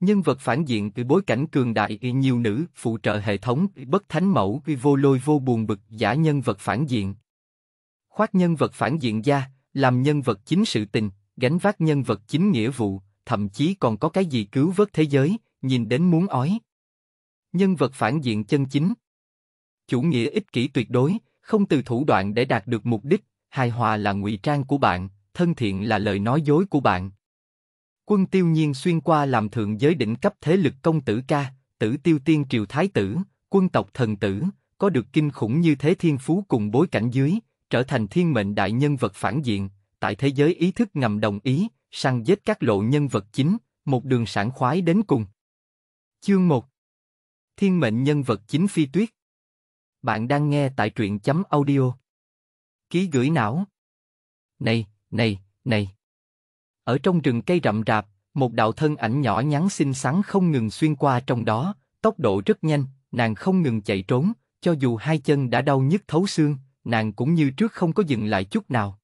Nhân vật phản diện với bối cảnh cường đại nhiều nữ, phụ trợ hệ thống, bất thánh mẫu, vô lôi vô buồn bực, giả nhân vật phản diện. Khoác nhân vật phản diện ra, làm nhân vật chính sự tình, gánh vác nhân vật chính nghĩa vụ, thậm chí còn có cái gì cứu vớt thế giới, nhìn đến muốn ói. Nhân vật phản diện chân chính. Chủ nghĩa ích kỷ tuyệt đối, không từ thủ đoạn để đạt được mục đích, hài hòa là ngụy trang của bạn, thân thiện là lời nói dối của bạn. Quân tiêu nhiên xuyên qua làm thượng giới đỉnh cấp thế lực công tử ca, tử tiêu tiên triều thái tử, quân tộc thần tử, có được kinh khủng như thế thiên phú cùng bối cảnh dưới, trở thành thiên mệnh đại nhân vật phản diện, tại thế giới ý thức ngầm đồng ý, săn giết các lộ nhân vật chính, một đường sản khoái đến cùng. Chương 1 Thiên mệnh nhân vật chính phi tuyết Bạn đang nghe tại truyện chấm audio Ký gửi não Này, này, này ở trong rừng cây rậm rạp, một đạo thân ảnh nhỏ nhắn xinh xắn không ngừng xuyên qua trong đó, tốc độ rất nhanh, nàng không ngừng chạy trốn, cho dù hai chân đã đau nhức thấu xương, nàng cũng như trước không có dừng lại chút nào.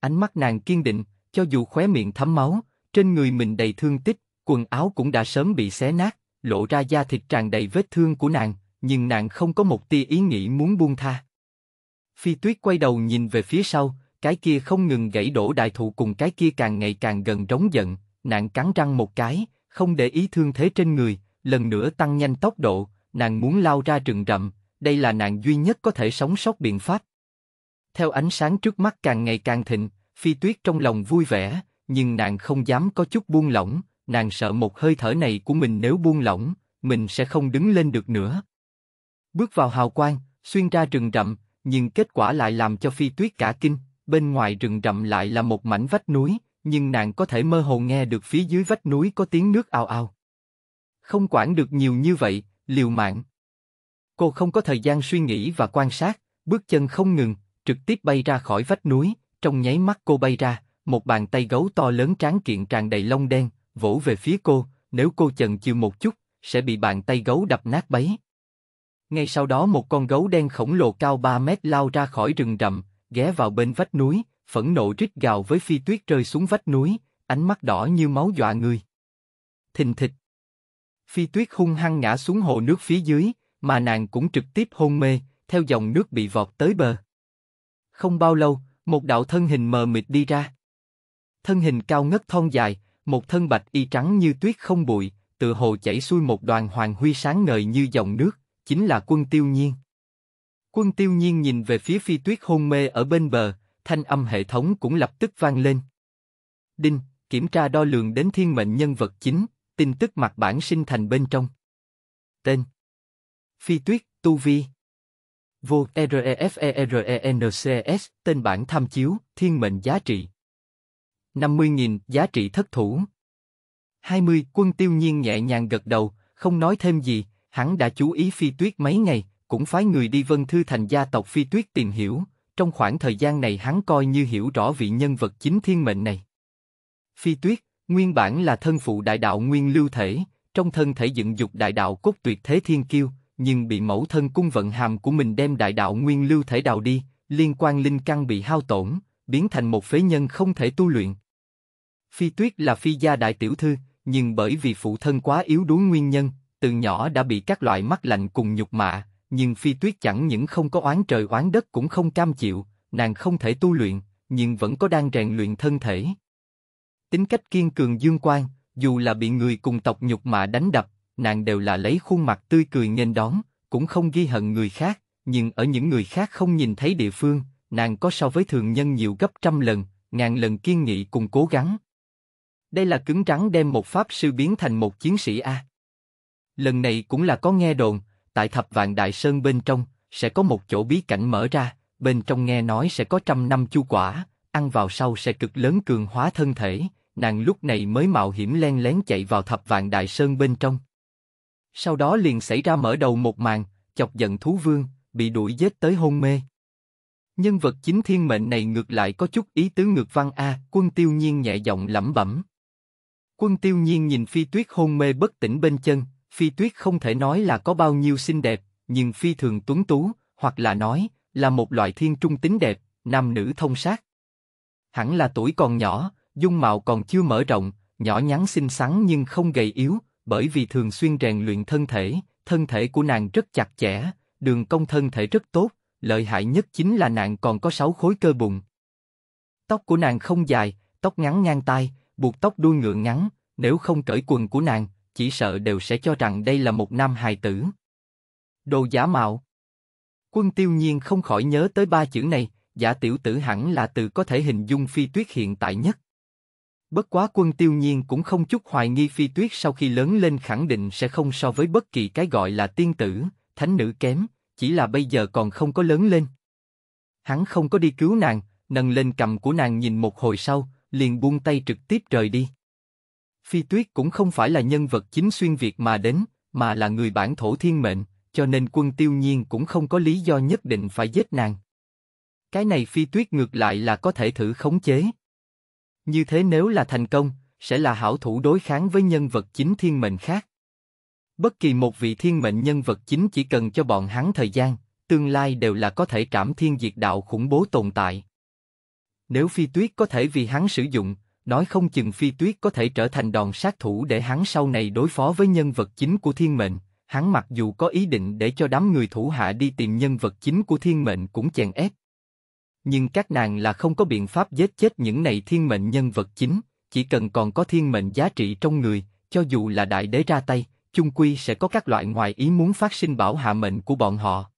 Ánh mắt nàng kiên định, cho dù khóe miệng thấm máu, trên người mình đầy thương tích, quần áo cũng đã sớm bị xé nát, lộ ra da thịt tràn đầy vết thương của nàng, nhưng nàng không có một tia ý nghĩ muốn buông tha. Phi Tuyết quay đầu nhìn về phía sau, cái kia không ngừng gãy đổ đại thụ cùng cái kia càng ngày càng gần trống giận, nàng cắn răng một cái, không để ý thương thế trên người, lần nữa tăng nhanh tốc độ, nàng muốn lao ra rừng rậm, đây là nàng duy nhất có thể sống sót biện pháp. Theo ánh sáng trước mắt càng ngày càng thịnh, phi tuyết trong lòng vui vẻ, nhưng nàng không dám có chút buông lỏng, nàng sợ một hơi thở này của mình nếu buông lỏng, mình sẽ không đứng lên được nữa. Bước vào hào quang, xuyên ra rừng rậm, nhưng kết quả lại làm cho phi tuyết cả kinh bên ngoài rừng rậm lại là một mảnh vách núi, nhưng nàng có thể mơ hồ nghe được phía dưới vách núi có tiếng nước ao ao. Không quản được nhiều như vậy, liều mạng. Cô không có thời gian suy nghĩ và quan sát, bước chân không ngừng, trực tiếp bay ra khỏi vách núi, trong nháy mắt cô bay ra, một bàn tay gấu to lớn tráng kiện tràn đầy lông đen, vỗ về phía cô, nếu cô chần chừ một chút, sẽ bị bàn tay gấu đập nát bấy. Ngay sau đó một con gấu đen khổng lồ cao 3 mét lao ra khỏi rừng rậm, ghé vào bên vách núi, phẫn nộ rít gào với phi tuyết rơi xuống vách núi, ánh mắt đỏ như máu dọa người. Thình thịch. Phi tuyết hung hăng ngã xuống hồ nước phía dưới, mà nàng cũng trực tiếp hôn mê, theo dòng nước bị vọt tới bờ. Không bao lâu, một đạo thân hình mờ mịt đi ra. Thân hình cao ngất thon dài, một thân bạch y trắng như tuyết không bụi, tự hồ chảy xuôi một đoàn hoàng huy sáng ngời như dòng nước, chính là quân tiêu nhiên. Quân tiêu nhiên nhìn về phía phi tuyết hôn mê ở bên bờ, thanh âm hệ thống cũng lập tức vang lên. Đinh, kiểm tra đo lường đến thiên mệnh nhân vật chính, tin tức mặt bản sinh thành bên trong. Tên Phi tuyết, tu vi Vô e, REFERENCS, e, tên bản tham chiếu, thiên mệnh giá trị. 50.000 giá trị thất thủ. 20 quân tiêu nhiên nhẹ nhàng gật đầu, không nói thêm gì, hắn đã chú ý phi tuyết mấy ngày, cũng phái người đi Vân Thư Thành gia tộc Phi Tuyết tìm hiểu, trong khoảng thời gian này hắn coi như hiểu rõ vị nhân vật chính thiên mệnh này. Phi Tuyết, nguyên bản là thân phụ đại đạo nguyên lưu thể, trong thân thể dựng dục đại đạo cốt tuyệt thế thiên kiêu, nhưng bị mẫu thân cung vận hàm của mình đem đại đạo nguyên lưu thể đào đi, liên quan linh căn bị hao tổn, biến thành một phế nhân không thể tu luyện. Phi Tuyết là phi gia đại tiểu thư, nhưng bởi vì phụ thân quá yếu đuối nguyên nhân, từ nhỏ đã bị các loại mắt lạnh cùng nhục mạ, nhưng Phi Tuyết chẳng những không có oán trời oán đất cũng không cam chịu, nàng không thể tu luyện, nhưng vẫn có đang rèn luyện thân thể. Tính cách kiên cường dương quang dù là bị người cùng tộc nhục mạ đánh đập, nàng đều là lấy khuôn mặt tươi cười nghênh đón, cũng không ghi hận người khác, nhưng ở những người khác không nhìn thấy địa phương, nàng có so với thường nhân nhiều gấp trăm lần, ngàn lần kiên nghị cùng cố gắng. Đây là cứng rắn đem một pháp sư biến thành một chiến sĩ A. Lần này cũng là có nghe đồn, tại thập vạn đại sơn bên trong sẽ có một chỗ bí cảnh mở ra, bên trong nghe nói sẽ có trăm năm chu quả, ăn vào sau sẽ cực lớn cường hóa thân thể. Nàng lúc này mới mạo hiểm len lén chạy vào thập vạn đại sơn bên trong. Sau đó liền xảy ra mở đầu một màn, chọc giận thú vương, bị đuổi giết tới hôn mê. Nhân vật chính thiên mệnh này ngược lại có chút ý tứ ngược văn a. Quân Tiêu Nhiên nhẹ giọng lẩm bẩm. Quân Tiêu Nhiên nhìn Phi Tuyết hôn mê bất tỉnh bên chân, Phi Tuyết không thể nói là có bao nhiêu xinh đẹp, nhưng phi thường tuấn tú, hoặc là nói, là một loại thiên trung tính đẹp, nam nữ thông sát. Hẳn là tuổi còn nhỏ, dung mạo còn chưa mở rộng, nhỏ nhắn xinh xắn nhưng không gầy yếu, bởi vì thường xuyên rèn luyện thân thể, thân thể của nàng rất chặt chẽ, đường cong thân thể rất tốt, lợi hại nhất chính là nàng còn có sáu khối cơ bụng. Tóc của nàng không dài, tóc ngắn ngang tai, buộc tóc đuôi ngựa ngắn, nếu không cởi quần của nàng, chỉ sợ đều sẽ cho rằng đây là một nam hài tử. Đồ giả mạo. Quân tiêu nhiên không khỏi nhớ tới ba chữ này, giả tiểu tử hẳn là từ có thể hình dung phi tuyết hiện tại nhất. Bất quá quân tiêu nhiên cũng không chút hoài nghi phi tuyết sau khi lớn lên khẳng định sẽ không so với bất kỳ cái gọi là tiên tử, thánh nữ kém, chỉ là bây giờ còn không có lớn lên. Hắn không có đi cứu nàng, nâng lên cầm của nàng nhìn một hồi sau, liền buông tay trực tiếp rời đi. Phi Tuyết cũng không phải là nhân vật chính xuyên Việt mà đến, mà là người bản thổ thiên mệnh, cho nên quân tiêu nhiên cũng không có lý do nhất định phải giết nàng. Cái này Phi Tuyết ngược lại là có thể thử khống chế. Như thế nếu là thành công, sẽ là hảo thủ đối kháng với nhân vật chính thiên mệnh khác. Bất kỳ một vị thiên mệnh nhân vật chính chỉ cần cho bọn hắn thời gian, tương lai đều là có thể cảm thiên diệt đạo khủng bố tồn tại. Nếu Phi Tuyết có thể vì hắn sử dụng, nói không chừng phi tuyết có thể trở thành đòn sát thủ để hắn sau này đối phó với nhân vật chính của thiên mệnh. Hắn mặc dù có ý định để cho đám người thủ hạ đi tìm nhân vật chính của thiên mệnh cũng chèn ép. Nhưng các nàng là không có biện pháp giết chết những này thiên mệnh nhân vật chính, chỉ cần còn có thiên mệnh giá trị trong người, cho dù là đại đế ra tay, chung quy sẽ có các loại ngoài ý muốn phát sinh bảo hạ mệnh của bọn họ.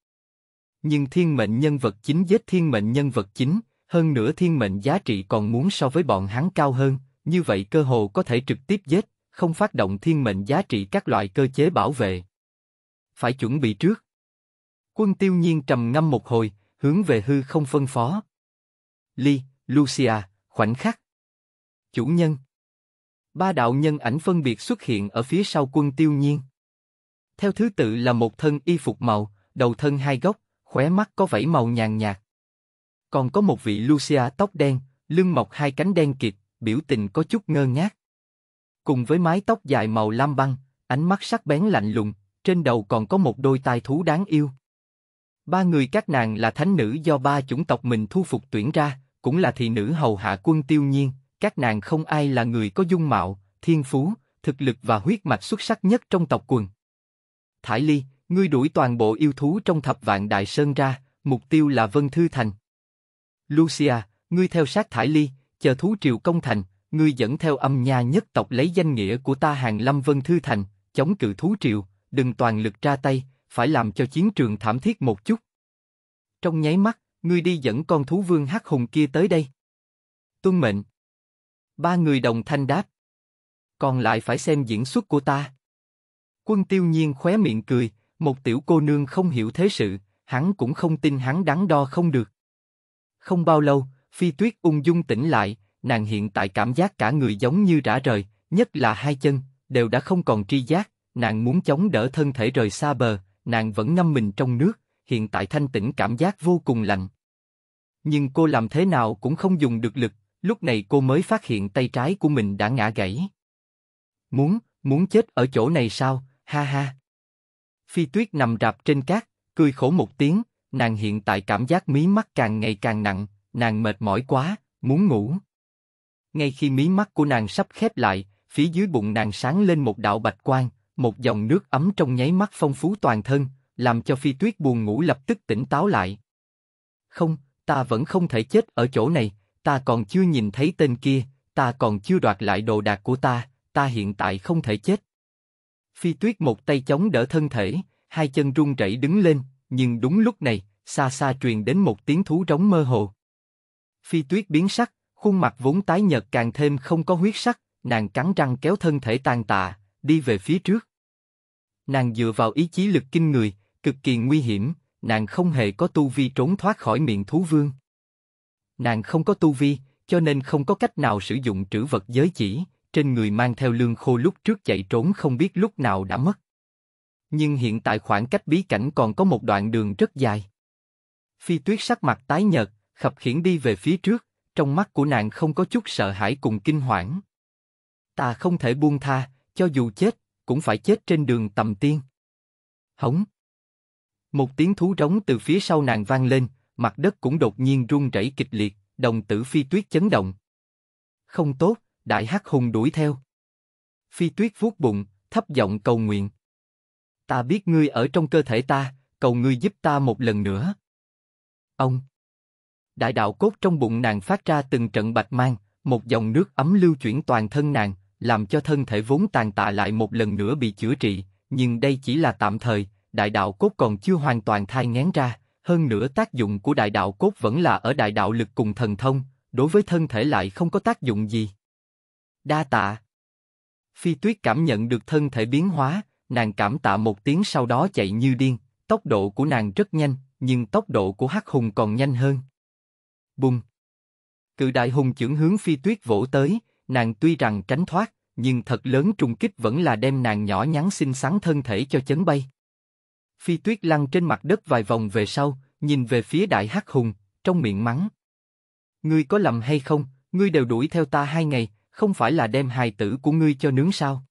Nhưng thiên mệnh nhân vật chính giết thiên mệnh nhân vật chính, hơn nữa thiên mệnh giá trị còn muốn so với bọn hắn cao hơn, như vậy cơ hồ có thể trực tiếp giết, không phát động thiên mệnh giá trị các loại cơ chế bảo vệ. Phải chuẩn bị trước. Quân tiêu nhiên trầm ngâm một hồi, hướng về hư không phân phó. Ly, Lucia, khoảnh khắc. Chủ nhân. Ba đạo nhân ảnh phân biệt xuất hiện ở phía sau quân tiêu nhiên. Theo thứ tự là một thân y phục màu, đầu thân hai góc, khóe mắt có vảy màu nhàn nhạt, còn có một vị Lucia tóc đen, lưng mọc hai cánh đen kịt, biểu tình có chút ngơ ngác. Cùng với mái tóc dài màu lam băng, ánh mắt sắc bén lạnh lùng, trên đầu còn có một đôi tai thú đáng yêu. Ba người các nàng là thánh nữ do ba chủng tộc mình thu phục tuyển ra, cũng là thị nữ hầu hạ quân tiêu nhiên, các nàng không ai là người có dung mạo, thiên phú, thực lực và huyết mạch xuất sắc nhất trong tộc quần. Thải Ly, ngươi đuổi toàn bộ yêu thú trong thập vạn đại sơn ra, mục tiêu là Vân Thư Thành. Lucia, ngươi theo sát thải ly, chờ thú triều công thành, ngươi dẫn theo âm nha nhất tộc lấy danh nghĩa của ta hàng lâm vân thư thành, chống cự thú triều, đừng toàn lực ra tay, phải làm cho chiến trường thảm thiết một chút. Trong nháy mắt, ngươi đi dẫn con thú vương hắc hùng kia tới đây. Tuân mệnh. Ba người đồng thanh đáp. Còn lại phải xem diễn xuất của ta. Quân tiêu nhiên khóe miệng cười, một tiểu cô nương không hiểu thế sự, hắn cũng không tin hắn đắn đo không được. Không bao lâu, Phi Tuyết ung dung tỉnh lại, nàng hiện tại cảm giác cả người giống như rã rời, nhất là hai chân, đều đã không còn tri giác, nàng muốn chống đỡ thân thể rời xa bờ, nàng vẫn ngâm mình trong nước, hiện tại thanh tỉnh cảm giác vô cùng lạnh. Nhưng cô làm thế nào cũng không dùng được lực, lúc này cô mới phát hiện tay trái của mình đã ngã gãy. Muốn, muốn chết ở chỗ này sao, ha ha. Phi tuyết nằm rạp trên cát, cười khổ một tiếng, nàng hiện tại cảm giác mí mắt càng ngày càng nặng, nàng mệt mỏi quá, muốn ngủ. Ngay khi mí mắt của nàng sắp khép lại, phía dưới bụng nàng sáng lên một đạo bạch quang, một dòng nước ấm trong nháy mắt phong phú toàn thân, làm cho phi tuyết buồn ngủ lập tức tỉnh táo lại. Không, ta vẫn không thể chết ở chỗ này, ta còn chưa nhìn thấy tên kia, ta còn chưa đoạt lại đồ đạc của ta, ta hiện tại không thể chết. Phi tuyết một tay chống đỡ thân thể, hai chân run rẩy đứng lên, nhưng đúng lúc này, xa xa truyền đến một tiếng thú rống mơ hồ. Phi tuyết biến sắc, khuôn mặt vốn tái nhợt càng thêm không có huyết sắc, nàng cắn răng kéo thân thể tàn tạ, đi về phía trước. Nàng dựa vào ý chí lực kinh người, cực kỳ nguy hiểm, nàng không hề có tu vi trốn thoát khỏi miệng thú vương. Nàng không có tu vi, cho nên không có cách nào sử dụng trữ vật giới chỉ, trên người mang theo lương khô lúc trước chạy trốn không biết lúc nào đã mất. Nhưng hiện tại khoảng cách bí cảnh còn có một đoạn đường rất dài. Phi tuyết sắc mặt tái nhợt, khập khiển đi về phía trước, trong mắt của nàng không có chút sợ hãi cùng kinh hoảng. Ta không thể buông tha, cho dù chết, cũng phải chết trên đường tầm tiên. Hống. Một tiếng thú rống từ phía sau nàng vang lên, mặt đất cũng đột nhiên rung rẩy kịch liệt, đồng tử phi tuyết chấn động. Không tốt, đại hắc hùng đuổi theo. Phi tuyết vuốt bụng, thấp giọng cầu nguyện ta biết ngươi ở trong cơ thể ta, cầu ngươi giúp ta một lần nữa. Ông. Đại đạo cốt trong bụng nàng phát ra từng trận bạch mang, một dòng nước ấm lưu chuyển toàn thân nàng, làm cho thân thể vốn tàn tạ lại một lần nữa bị chữa trị, nhưng đây chỉ là tạm thời, đại đạo cốt còn chưa hoàn toàn thai ngén ra, hơn nữa tác dụng của đại đạo cốt vẫn là ở đại đạo lực cùng thần thông, đối với thân thể lại không có tác dụng gì. Đa tạ. Phi Tuyết cảm nhận được thân thể biến hóa, nàng cảm tạ một tiếng sau đó chạy như điên, tốc độ của nàng rất nhanh, nhưng tốc độ của hắc hùng còn nhanh hơn. Bùng! Cự đại hùng chưởng hướng phi tuyết vỗ tới, nàng tuy rằng tránh thoát, nhưng thật lớn trùng kích vẫn là đem nàng nhỏ nhắn xinh xắn thân thể cho chấn bay. Phi tuyết lăn trên mặt đất vài vòng về sau, nhìn về phía đại hắc hùng, trong miệng mắng. Ngươi có lầm hay không, ngươi đều đuổi theo ta hai ngày, không phải là đem hài tử của ngươi cho nướng sao?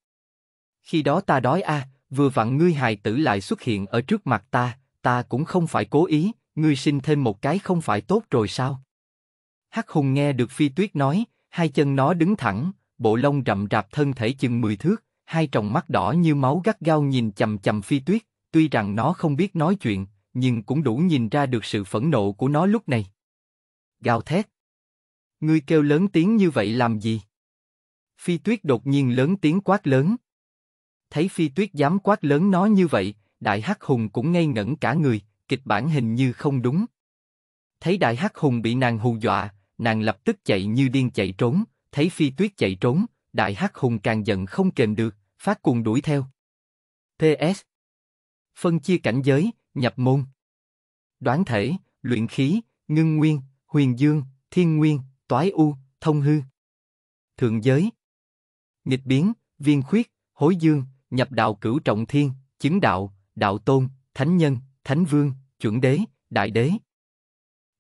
Khi đó ta đói a, à, vừa vặn ngươi hài tử lại xuất hiện ở trước mặt ta, ta cũng không phải cố ý, ngươi sinh thêm một cái không phải tốt rồi sao? Hắc Hùng nghe được Phi Tuyết nói, hai chân nó đứng thẳng, bộ lông rậm rạp thân thể chừng 10 thước, hai tròng mắt đỏ như máu gắt gao nhìn chầm chầm Phi Tuyết, tuy rằng nó không biết nói chuyện, nhưng cũng đủ nhìn ra được sự phẫn nộ của nó lúc này. Gào thét. Ngươi kêu lớn tiếng như vậy làm gì? Phi Tuyết đột nhiên lớn tiếng quát lớn. Thấy phi tuyết dám quát lớn nó như vậy, đại hắc hùng cũng ngây ngẩn cả người, kịch bản hình như không đúng. Thấy đại hắc hùng bị nàng hù dọa, nàng lập tức chạy như điên chạy trốn, thấy phi tuyết chạy trốn, đại hắc hùng càng giận không kềm được, phát cuồng đuổi theo. PS Phân chia cảnh giới, nhập môn Đoán thể, luyện khí, ngưng nguyên, huyền dương, thiên nguyên, toái u, thông hư Thượng giới Nghịch biến, viên khuyết, hối dương, nhập đạo cửu trọng thiên, chứng đạo, đạo tôn, thánh nhân, thánh vương, chuẩn đế, đại đế.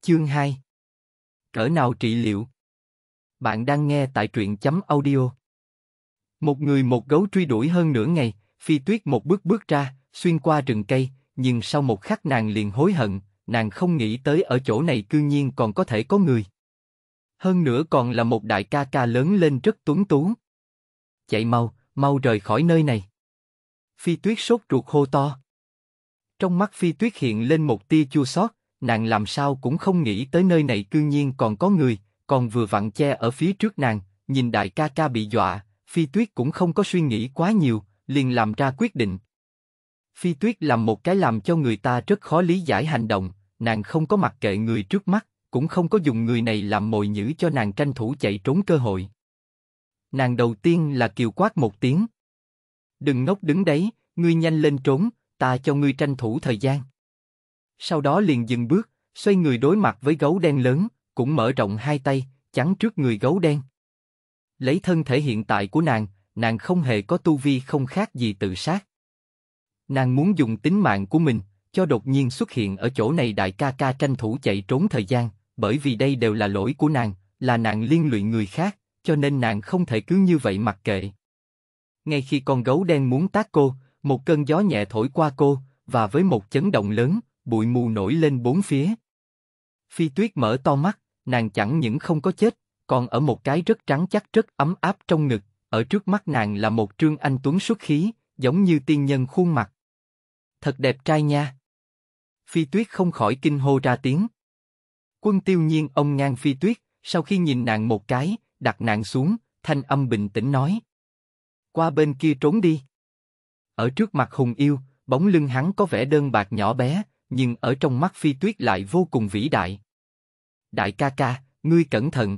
Chương 2 Cỡ nào trị liệu? Bạn đang nghe tại truyện chấm audio. Một người một gấu truy đuổi hơn nửa ngày, phi tuyết một bước bước ra, xuyên qua rừng cây, nhưng sau một khắc nàng liền hối hận, nàng không nghĩ tới ở chỗ này cư nhiên còn có thể có người. Hơn nữa còn là một đại ca ca lớn lên rất tuấn tú. Chạy mau, mau rời khỏi nơi này. Phi tuyết sốt ruột hô to. Trong mắt phi tuyết hiện lên một tia chua xót, nàng làm sao cũng không nghĩ tới nơi này cư nhiên còn có người, còn vừa vặn che ở phía trước nàng, nhìn đại ca ca bị dọa, phi tuyết cũng không có suy nghĩ quá nhiều, liền làm ra quyết định. Phi tuyết làm một cái làm cho người ta rất khó lý giải hành động, nàng không có mặc kệ người trước mắt, cũng không có dùng người này làm mồi nhữ cho nàng tranh thủ chạy trốn cơ hội. Nàng đầu tiên là kiều quát một tiếng, Đừng ngốc đứng đấy, ngươi nhanh lên trốn, ta cho ngươi tranh thủ thời gian. Sau đó liền dừng bước, xoay người đối mặt với gấu đen lớn, cũng mở rộng hai tay, chắn trước người gấu đen. Lấy thân thể hiện tại của nàng, nàng không hề có tu vi không khác gì tự sát. Nàng muốn dùng tính mạng của mình, cho đột nhiên xuất hiện ở chỗ này đại ca ca tranh thủ chạy trốn thời gian, bởi vì đây đều là lỗi của nàng, là nàng liên lụy người khác, cho nên nàng không thể cứ như vậy mặc kệ. Ngay khi con gấu đen muốn tác cô, một cơn gió nhẹ thổi qua cô, và với một chấn động lớn, bụi mù nổi lên bốn phía. Phi tuyết mở to mắt, nàng chẳng những không có chết, còn ở một cái rất trắng chắc rất ấm áp trong ngực, ở trước mắt nàng là một trương anh tuấn xuất khí, giống như tiên nhân khuôn mặt. Thật đẹp trai nha. Phi tuyết không khỏi kinh hô ra tiếng. Quân tiêu nhiên ông ngang phi tuyết, sau khi nhìn nàng một cái, đặt nàng xuống, thanh âm bình tĩnh nói qua bên kia trốn đi. Ở trước mặt Hùng Yêu, bóng lưng hắn có vẻ đơn bạc nhỏ bé, nhưng ở trong mắt Phi Tuyết lại vô cùng vĩ đại. Đại ca ca, ngươi cẩn thận.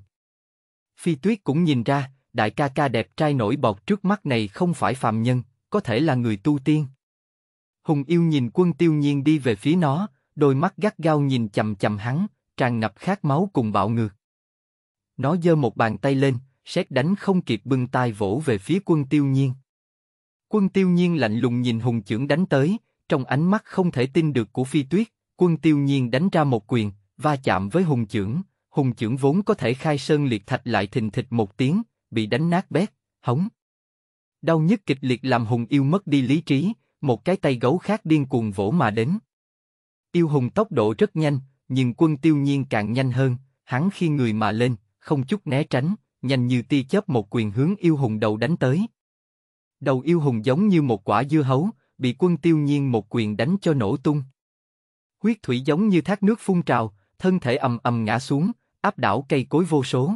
Phi Tuyết cũng nhìn ra, đại ca ca đẹp trai nổi bọt trước mắt này không phải phàm nhân, có thể là người tu tiên. Hùng Yêu nhìn quân tiêu nhiên đi về phía nó, đôi mắt gắt gao nhìn chầm chầm hắn, tràn ngập khát máu cùng bạo ngược. Nó giơ một bàn tay lên, Sét đánh không kịp bưng tay vỗ về phía quân tiêu nhiên. Quân tiêu nhiên lạnh lùng nhìn hùng trưởng đánh tới, trong ánh mắt không thể tin được của phi tuyết, quân tiêu nhiên đánh ra một quyền, va chạm với hùng trưởng, hùng trưởng vốn có thể khai sơn liệt thạch lại thình thịch một tiếng, bị đánh nát bét, hống. Đau nhức kịch liệt làm hùng yêu mất đi lý trí, một cái tay gấu khác điên cuồng vỗ mà đến. Yêu hùng tốc độ rất nhanh, nhưng quân tiêu nhiên càng nhanh hơn, hắn khi người mà lên, không chút né tránh, nhanh như tia chớp một quyền hướng yêu hùng đầu đánh tới. Đầu yêu hùng giống như một quả dưa hấu, bị quân tiêu nhiên một quyền đánh cho nổ tung. Huyết thủy giống như thác nước phun trào, thân thể ầm ầm ngã xuống, áp đảo cây cối vô số.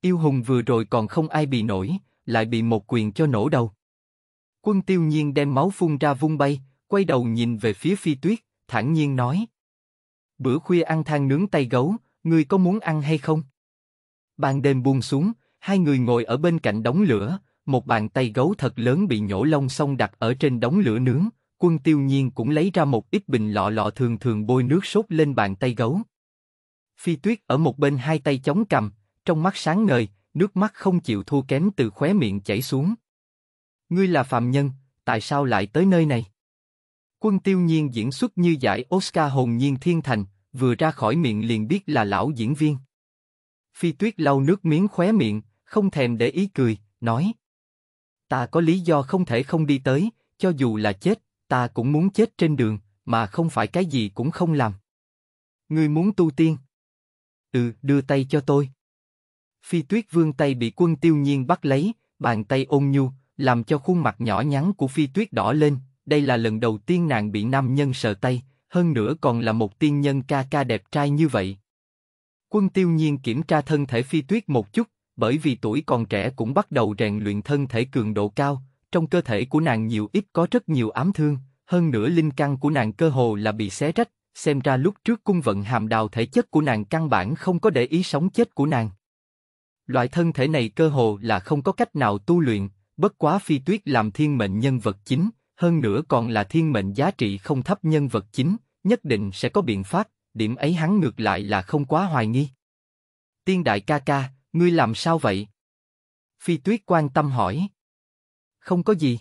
Yêu hùng vừa rồi còn không ai bị nổi, lại bị một quyền cho nổ đầu. Quân tiêu nhiên đem máu phun ra vung bay, quay đầu nhìn về phía phi tuyết, thản nhiên nói. Bữa khuya ăn than nướng tay gấu, ngươi có muốn ăn hay không? Ban đêm buông xuống, hai người ngồi ở bên cạnh đống lửa, một bàn tay gấu thật lớn bị nhổ lông xong đặt ở trên đống lửa nướng, quân tiêu nhiên cũng lấy ra một ít bình lọ lọ thường thường bôi nước sốt lên bàn tay gấu. Phi tuyết ở một bên hai tay chống cầm, trong mắt sáng ngời, nước mắt không chịu thua kém từ khóe miệng chảy xuống. Ngươi là phàm nhân, tại sao lại tới nơi này? Quân tiêu nhiên diễn xuất như giải Oscar hồn nhiên thiên thành, vừa ra khỏi miệng liền biết là lão diễn viên. Phi Tuyết lau nước miếng khóe miệng, không thèm để ý cười, nói. Ta có lý do không thể không đi tới, cho dù là chết, ta cũng muốn chết trên đường, mà không phải cái gì cũng không làm. Ngươi muốn tu tiên? Ừ, đưa tay cho tôi. Phi Tuyết vương tay bị quân tiêu nhiên bắt lấy, bàn tay ôn nhu, làm cho khuôn mặt nhỏ nhắn của Phi Tuyết đỏ lên. Đây là lần đầu tiên nàng bị nam nhân sờ tay, hơn nữa còn là một tiên nhân ca ca đẹp trai như vậy. Quân tiêu nhiên kiểm tra thân thể phi tuyết một chút, bởi vì tuổi còn trẻ cũng bắt đầu rèn luyện thân thể cường độ cao, trong cơ thể của nàng nhiều ít có rất nhiều ám thương, hơn nữa linh căn của nàng cơ hồ là bị xé rách, xem ra lúc trước cung vận hàm đào thể chất của nàng căn bản không có để ý sống chết của nàng. Loại thân thể này cơ hồ là không có cách nào tu luyện, bất quá phi tuyết làm thiên mệnh nhân vật chính, hơn nữa còn là thiên mệnh giá trị không thấp nhân vật chính, nhất định sẽ có biện pháp, điểm ấy hắn ngược lại là không quá hoài nghi. Tiên đại ca ca, ngươi làm sao vậy? Phi tuyết quan tâm hỏi. Không có gì.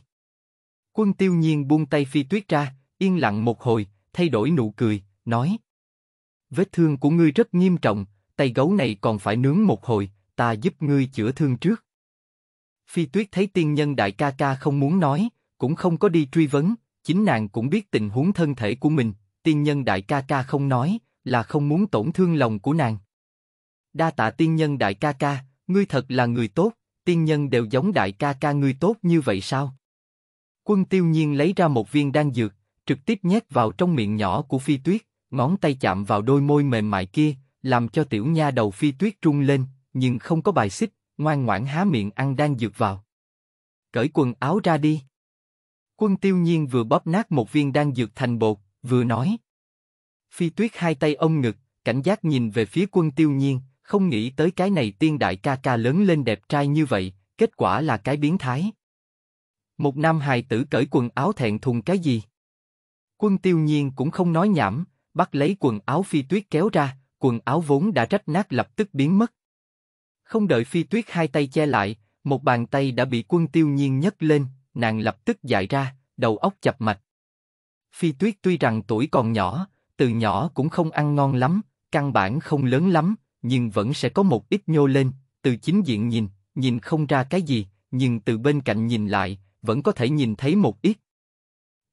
Quân tiêu nhiên buông tay phi tuyết ra, yên lặng một hồi, thay đổi nụ cười, nói. Vết thương của ngươi rất nghiêm trọng, tay gấu này còn phải nướng một hồi, ta giúp ngươi chữa thương trước. Phi tuyết thấy tiên nhân đại ca ca không muốn nói, cũng không có đi truy vấn, chính nàng cũng biết tình huống thân thể của mình, tiên nhân đại ca ca không nói, là không muốn tổn thương lòng của nàng. Đa tạ tiên nhân đại ca ca, ngươi thật là người tốt, tiên nhân đều giống đại ca ca ngươi tốt như vậy sao? Quân tiêu nhiên lấy ra một viên đan dược, trực tiếp nhét vào trong miệng nhỏ của phi tuyết, ngón tay chạm vào đôi môi mềm mại kia, làm cho tiểu nha đầu phi tuyết rung lên, nhưng không có bài xích, ngoan ngoãn há miệng ăn đan dược vào. Cởi quần áo ra đi. Quân tiêu nhiên vừa bóp nát một viên đan dược thành bột, vừa nói. Phi tuyết hai tay ôm ngực, cảnh giác nhìn về phía quân tiêu nhiên, không nghĩ tới cái này tiên đại ca ca lớn lên đẹp trai như vậy, kết quả là cái biến thái. Một nam hài tử cởi quần áo thẹn thùng cái gì? Quân tiêu nhiên cũng không nói nhảm, bắt lấy quần áo phi tuyết kéo ra, quần áo vốn đã rách nát lập tức biến mất. Không đợi phi tuyết hai tay che lại, một bàn tay đã bị quân tiêu nhiên nhấc lên, nàng lập tức dại ra, đầu óc chập mạch. Phi Tuyết tuy rằng tuổi còn nhỏ, từ nhỏ cũng không ăn ngon lắm, căn bản không lớn lắm, nhưng vẫn sẽ có một ít nhô lên. Từ chính diện nhìn, nhìn không ra cái gì, nhưng từ bên cạnh nhìn lại, vẫn có thể nhìn thấy một ít.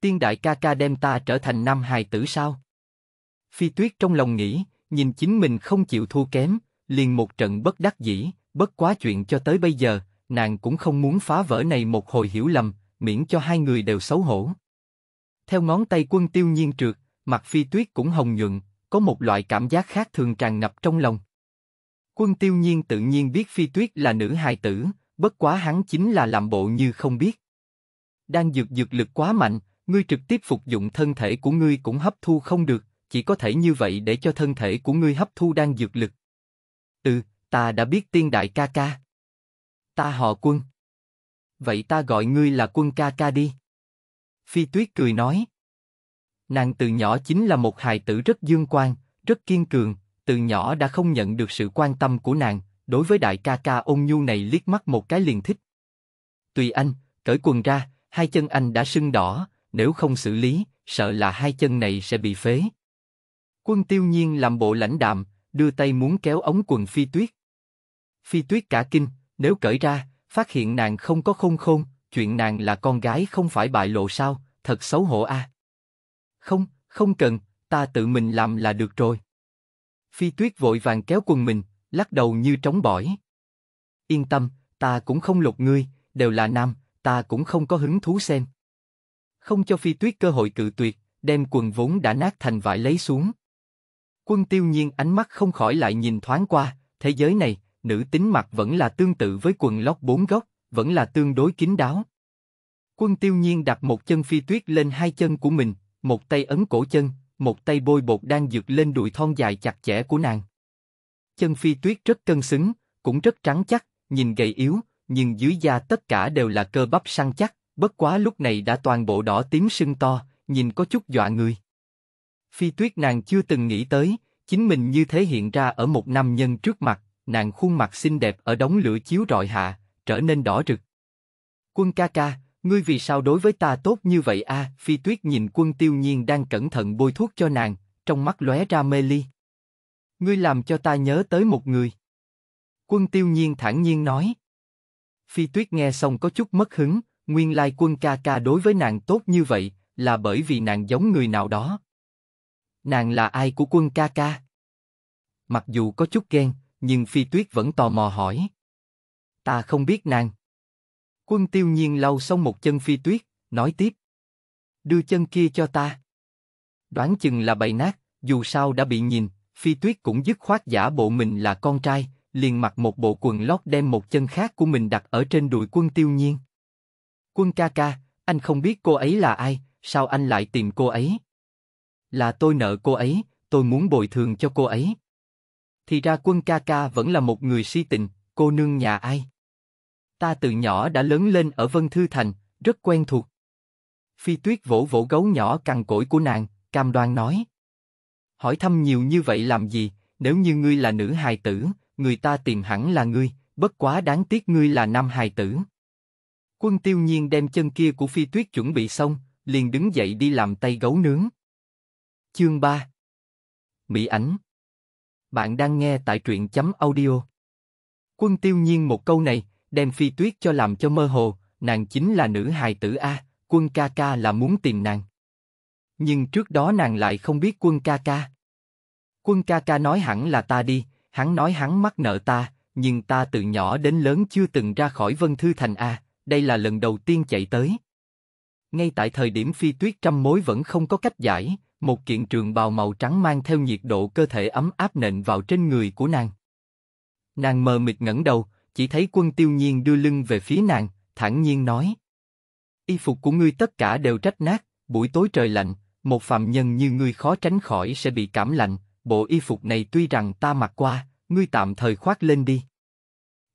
Tiên đại ca ca đem ta trở thành nam hài tử sao? Phi Tuyết trong lòng nghĩ, nhìn chính mình không chịu thua kém, liền một trận bất đắc dĩ, bất quá chuyện cho tới bây giờ, nàng cũng không muốn phá vỡ này một hồi hiểu lầm, miễn cho hai người đều xấu hổ. Theo ngón tay quân tiêu nhiên trượt, mặt phi tuyết cũng hồng nhuận, có một loại cảm giác khác thường tràn ngập trong lòng. Quân tiêu nhiên tự nhiên biết phi tuyết là nữ hài tử, bất quá hắn chính là làm bộ như không biết. Đang dược dược lực quá mạnh, ngươi trực tiếp phục dụng thân thể của ngươi cũng hấp thu không được, chỉ có thể như vậy để cho thân thể của ngươi hấp thu đang dược lực. Ừ, ta đã biết tiên đại ca ca. Ta họ quân. Vậy ta gọi ngươi là quân ca ca đi. Phi Tuyết cười nói. Nàng từ nhỏ chính là một hài tử rất dương quan, rất kiên cường, từ nhỏ đã không nhận được sự quan tâm của nàng, đối với đại ca ca ôn nhu này liếc mắt một cái liền thích. Tùy anh, cởi quần ra, hai chân anh đã sưng đỏ, nếu không xử lý, sợ là hai chân này sẽ bị phế. Quân tiêu nhiên làm bộ lãnh đạm, đưa tay muốn kéo ống quần phi tuyết. Phi tuyết cả kinh, nếu cởi ra, phát hiện nàng không có khôn khôn, chuyện nàng là con gái không phải bại lộ sao, thật xấu hổ a. Không, không cần, ta tự mình làm là được rồi. Phi Tuyết vội vàng kéo quần mình, lắc đầu như trống bỏi. Yên tâm, ta cũng không lột ngươi, đều là nam, ta cũng không có hứng thú xem. Không cho Phi Tuyết cơ hội cự tuyệt, đem quần vốn đã nát thành vải lấy xuống. Quân tiêu nhiên ánh mắt không khỏi lại nhìn thoáng qua, thế giới này, nữ tính mặc vẫn là tương tự với quần lót bốn góc, vẫn là tương đối kín đáo. Quân tiêu nhiên đặt một chân phi tuyết lên hai chân của mình, một tay ấn cổ chân, một tay bôi bột đang dược lên đùi thon dài chặt chẽ của nàng. Chân phi tuyết rất cân xứng, cũng rất trắng chắc, nhìn gầy yếu, nhưng dưới da tất cả đều là cơ bắp săn chắc, bất quá lúc này đã toàn bộ đỏ tím sưng to, nhìn có chút dọa người. Phi tuyết nàng chưa từng nghĩ tới, chính mình như thế hiện ra ở một nam nhân trước mặt, nàng khuôn mặt xinh đẹp ở đống lửa chiếu rọi hạ, trở nên đỏ rực. Quân ca ca, ngươi vì sao đối với ta tốt như vậy a? À, phi tuyết nhìn quân tiêu nhiên đang cẩn thận bôi thuốc cho nàng, trong mắt lóe ra mê ly. Ngươi làm cho ta nhớ tới một người. Quân tiêu nhiên thản nhiên nói. Phi tuyết nghe xong có chút mất hứng, nguyên lai quân ca ca đối với nàng tốt như vậy, là bởi vì nàng giống người nào đó. Nàng là ai của quân ca ca? Mặc dù có chút ghen, nhưng Phi Tuyết vẫn tò mò hỏi ta không biết nàng. Quân tiêu nhiên lau xong một chân phi tuyết, nói tiếp. Đưa chân kia cho ta. Đoán chừng là bậy nát, dù sao đã bị nhìn, phi tuyết cũng dứt khoát giả bộ mình là con trai, liền mặc một bộ quần lót đem một chân khác của mình đặt ở trên đùi quân tiêu nhiên. Quân ca ca, anh không biết cô ấy là ai, sao anh lại tìm cô ấy? Là tôi nợ cô ấy, tôi muốn bồi thường cho cô ấy. Thì ra quân ca ca vẫn là một người si tình, cô nương nhà ai? Ta từ nhỏ đã lớn lên ở Vân Thư Thành, rất quen thuộc. Phi Tuyết vỗ vỗ gấu nhỏ cằn cỗi của nàng, cam đoan nói. Hỏi thăm nhiều như vậy làm gì, nếu như ngươi là nữ hài tử, người ta tìm hẳn là ngươi, bất quá đáng tiếc ngươi là nam hài tử. Quân tiêu nhiên đem chân kia của Phi Tuyết chuẩn bị xong, liền đứng dậy đi làm tay gấu nướng. Chương 3 Mỹ ảnh Bạn đang nghe tại truyện chấm audio. Quân tiêu nhiên một câu này, đem phi tuyết cho làm cho mơ hồ, nàng chính là nữ hài tử A, quân ca ca là muốn tìm nàng. Nhưng trước đó nàng lại không biết quân ca ca. Quân ca ca nói hẳn là ta đi, hắn nói hắn mắc nợ ta, nhưng ta từ nhỏ đến lớn chưa từng ra khỏi Vân Thư Thành A, đây là lần đầu tiên chạy tới. Ngay tại thời điểm phi tuyết trăm mối vẫn không có cách giải, một kiện trường bào màu trắng mang theo nhiệt độ cơ thể ấm áp nện vào trên người của nàng. Nàng mờ mịt ngẩng đầu, chỉ thấy quân tiêu nhiên đưa lưng về phía nàng, thản nhiên nói. Y phục của ngươi tất cả đều rách nát, buổi tối trời lạnh, một phạm nhân như ngươi khó tránh khỏi sẽ bị cảm lạnh, bộ y phục này tuy rằng ta mặc qua, ngươi tạm thời khoác lên đi.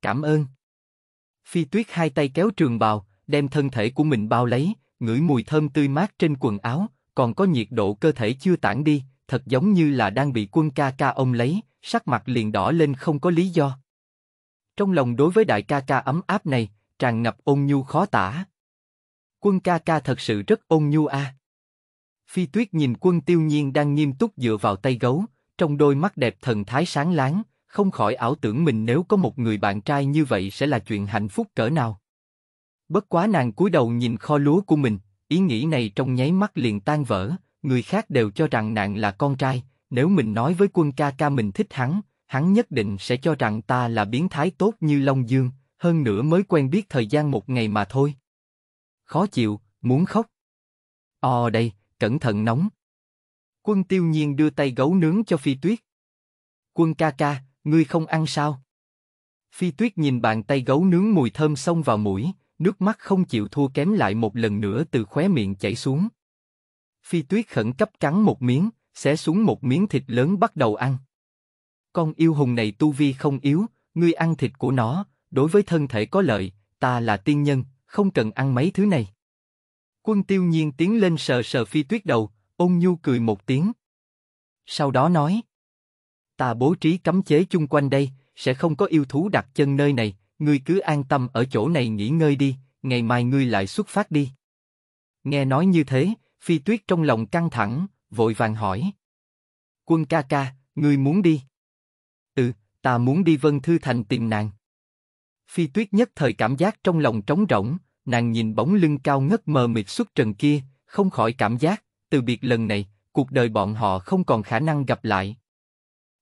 Cảm ơn. Phi tuyết hai tay kéo trường bào, đem thân thể của mình bao lấy, ngửi mùi thơm tươi mát trên quần áo, còn có nhiệt độ cơ thể chưa tản đi, thật giống như là đang bị quân ca ca ông lấy, sắc mặt liền đỏ lên không có lý do. Trong lòng đối với đại ca ca ấm áp này, tràn ngập ôn nhu khó tả. Quân ca ca thật sự rất ôn nhu a. À. Phi Tuyết nhìn quân tiêu nhiên đang nghiêm túc dựa vào tay gấu, trong đôi mắt đẹp thần thái sáng láng, không khỏi ảo tưởng mình nếu có một người bạn trai như vậy sẽ là chuyện hạnh phúc cỡ nào. Bất quá nàng cúi đầu nhìn kho lúa của mình, ý nghĩ này trong nháy mắt liền tan vỡ, người khác đều cho rằng nàng là con trai, nếu mình nói với quân ca ca mình thích hắn, hắn nhất định sẽ cho rằng ta là biến thái tốt như Long Dương, hơn nữa mới quen biết thời gian một ngày mà thôi. Khó chịu, muốn khóc. Ồ đây, cẩn thận nóng. Quân tiêu nhiên đưa tay gấu nướng cho phi tuyết. Quân ca ca, ngươi không ăn sao? Phi tuyết nhìn bàn tay gấu nướng mùi thơm xông vào mũi, nước mắt không chịu thua kém lại một lần nữa từ khóe miệng chảy xuống. Phi tuyết khẩn cấp cắn một miếng, xé xuống một miếng thịt lớn bắt đầu ăn. Con yêu hùng này tu vi không yếu, ngươi ăn thịt của nó, đối với thân thể có lợi, ta là tiên nhân, không cần ăn mấy thứ này. Quân tiêu nhiên tiến lên sờ sờ phi tuyết đầu, ôn nhu cười một tiếng. Sau đó nói, ta bố trí cấm chế chung quanh đây, sẽ không có yêu thú đặt chân nơi này, ngươi cứ an tâm ở chỗ này nghỉ ngơi đi, ngày mai ngươi lại xuất phát đi. Nghe nói như thế, phi tuyết trong lòng căng thẳng, vội vàng hỏi. Quân ca ca, ngươi muốn đi? Ừ, ta muốn đi Vân Thư Thành tìm nàng. Phi Tuyết nhất thời cảm giác trong lòng trống rỗng, nàng nhìn bóng lưng cao ngất mờ mịt xuất trần kia, không khỏi cảm giác, từ biệt lần này, cuộc đời bọn họ không còn khả năng gặp lại.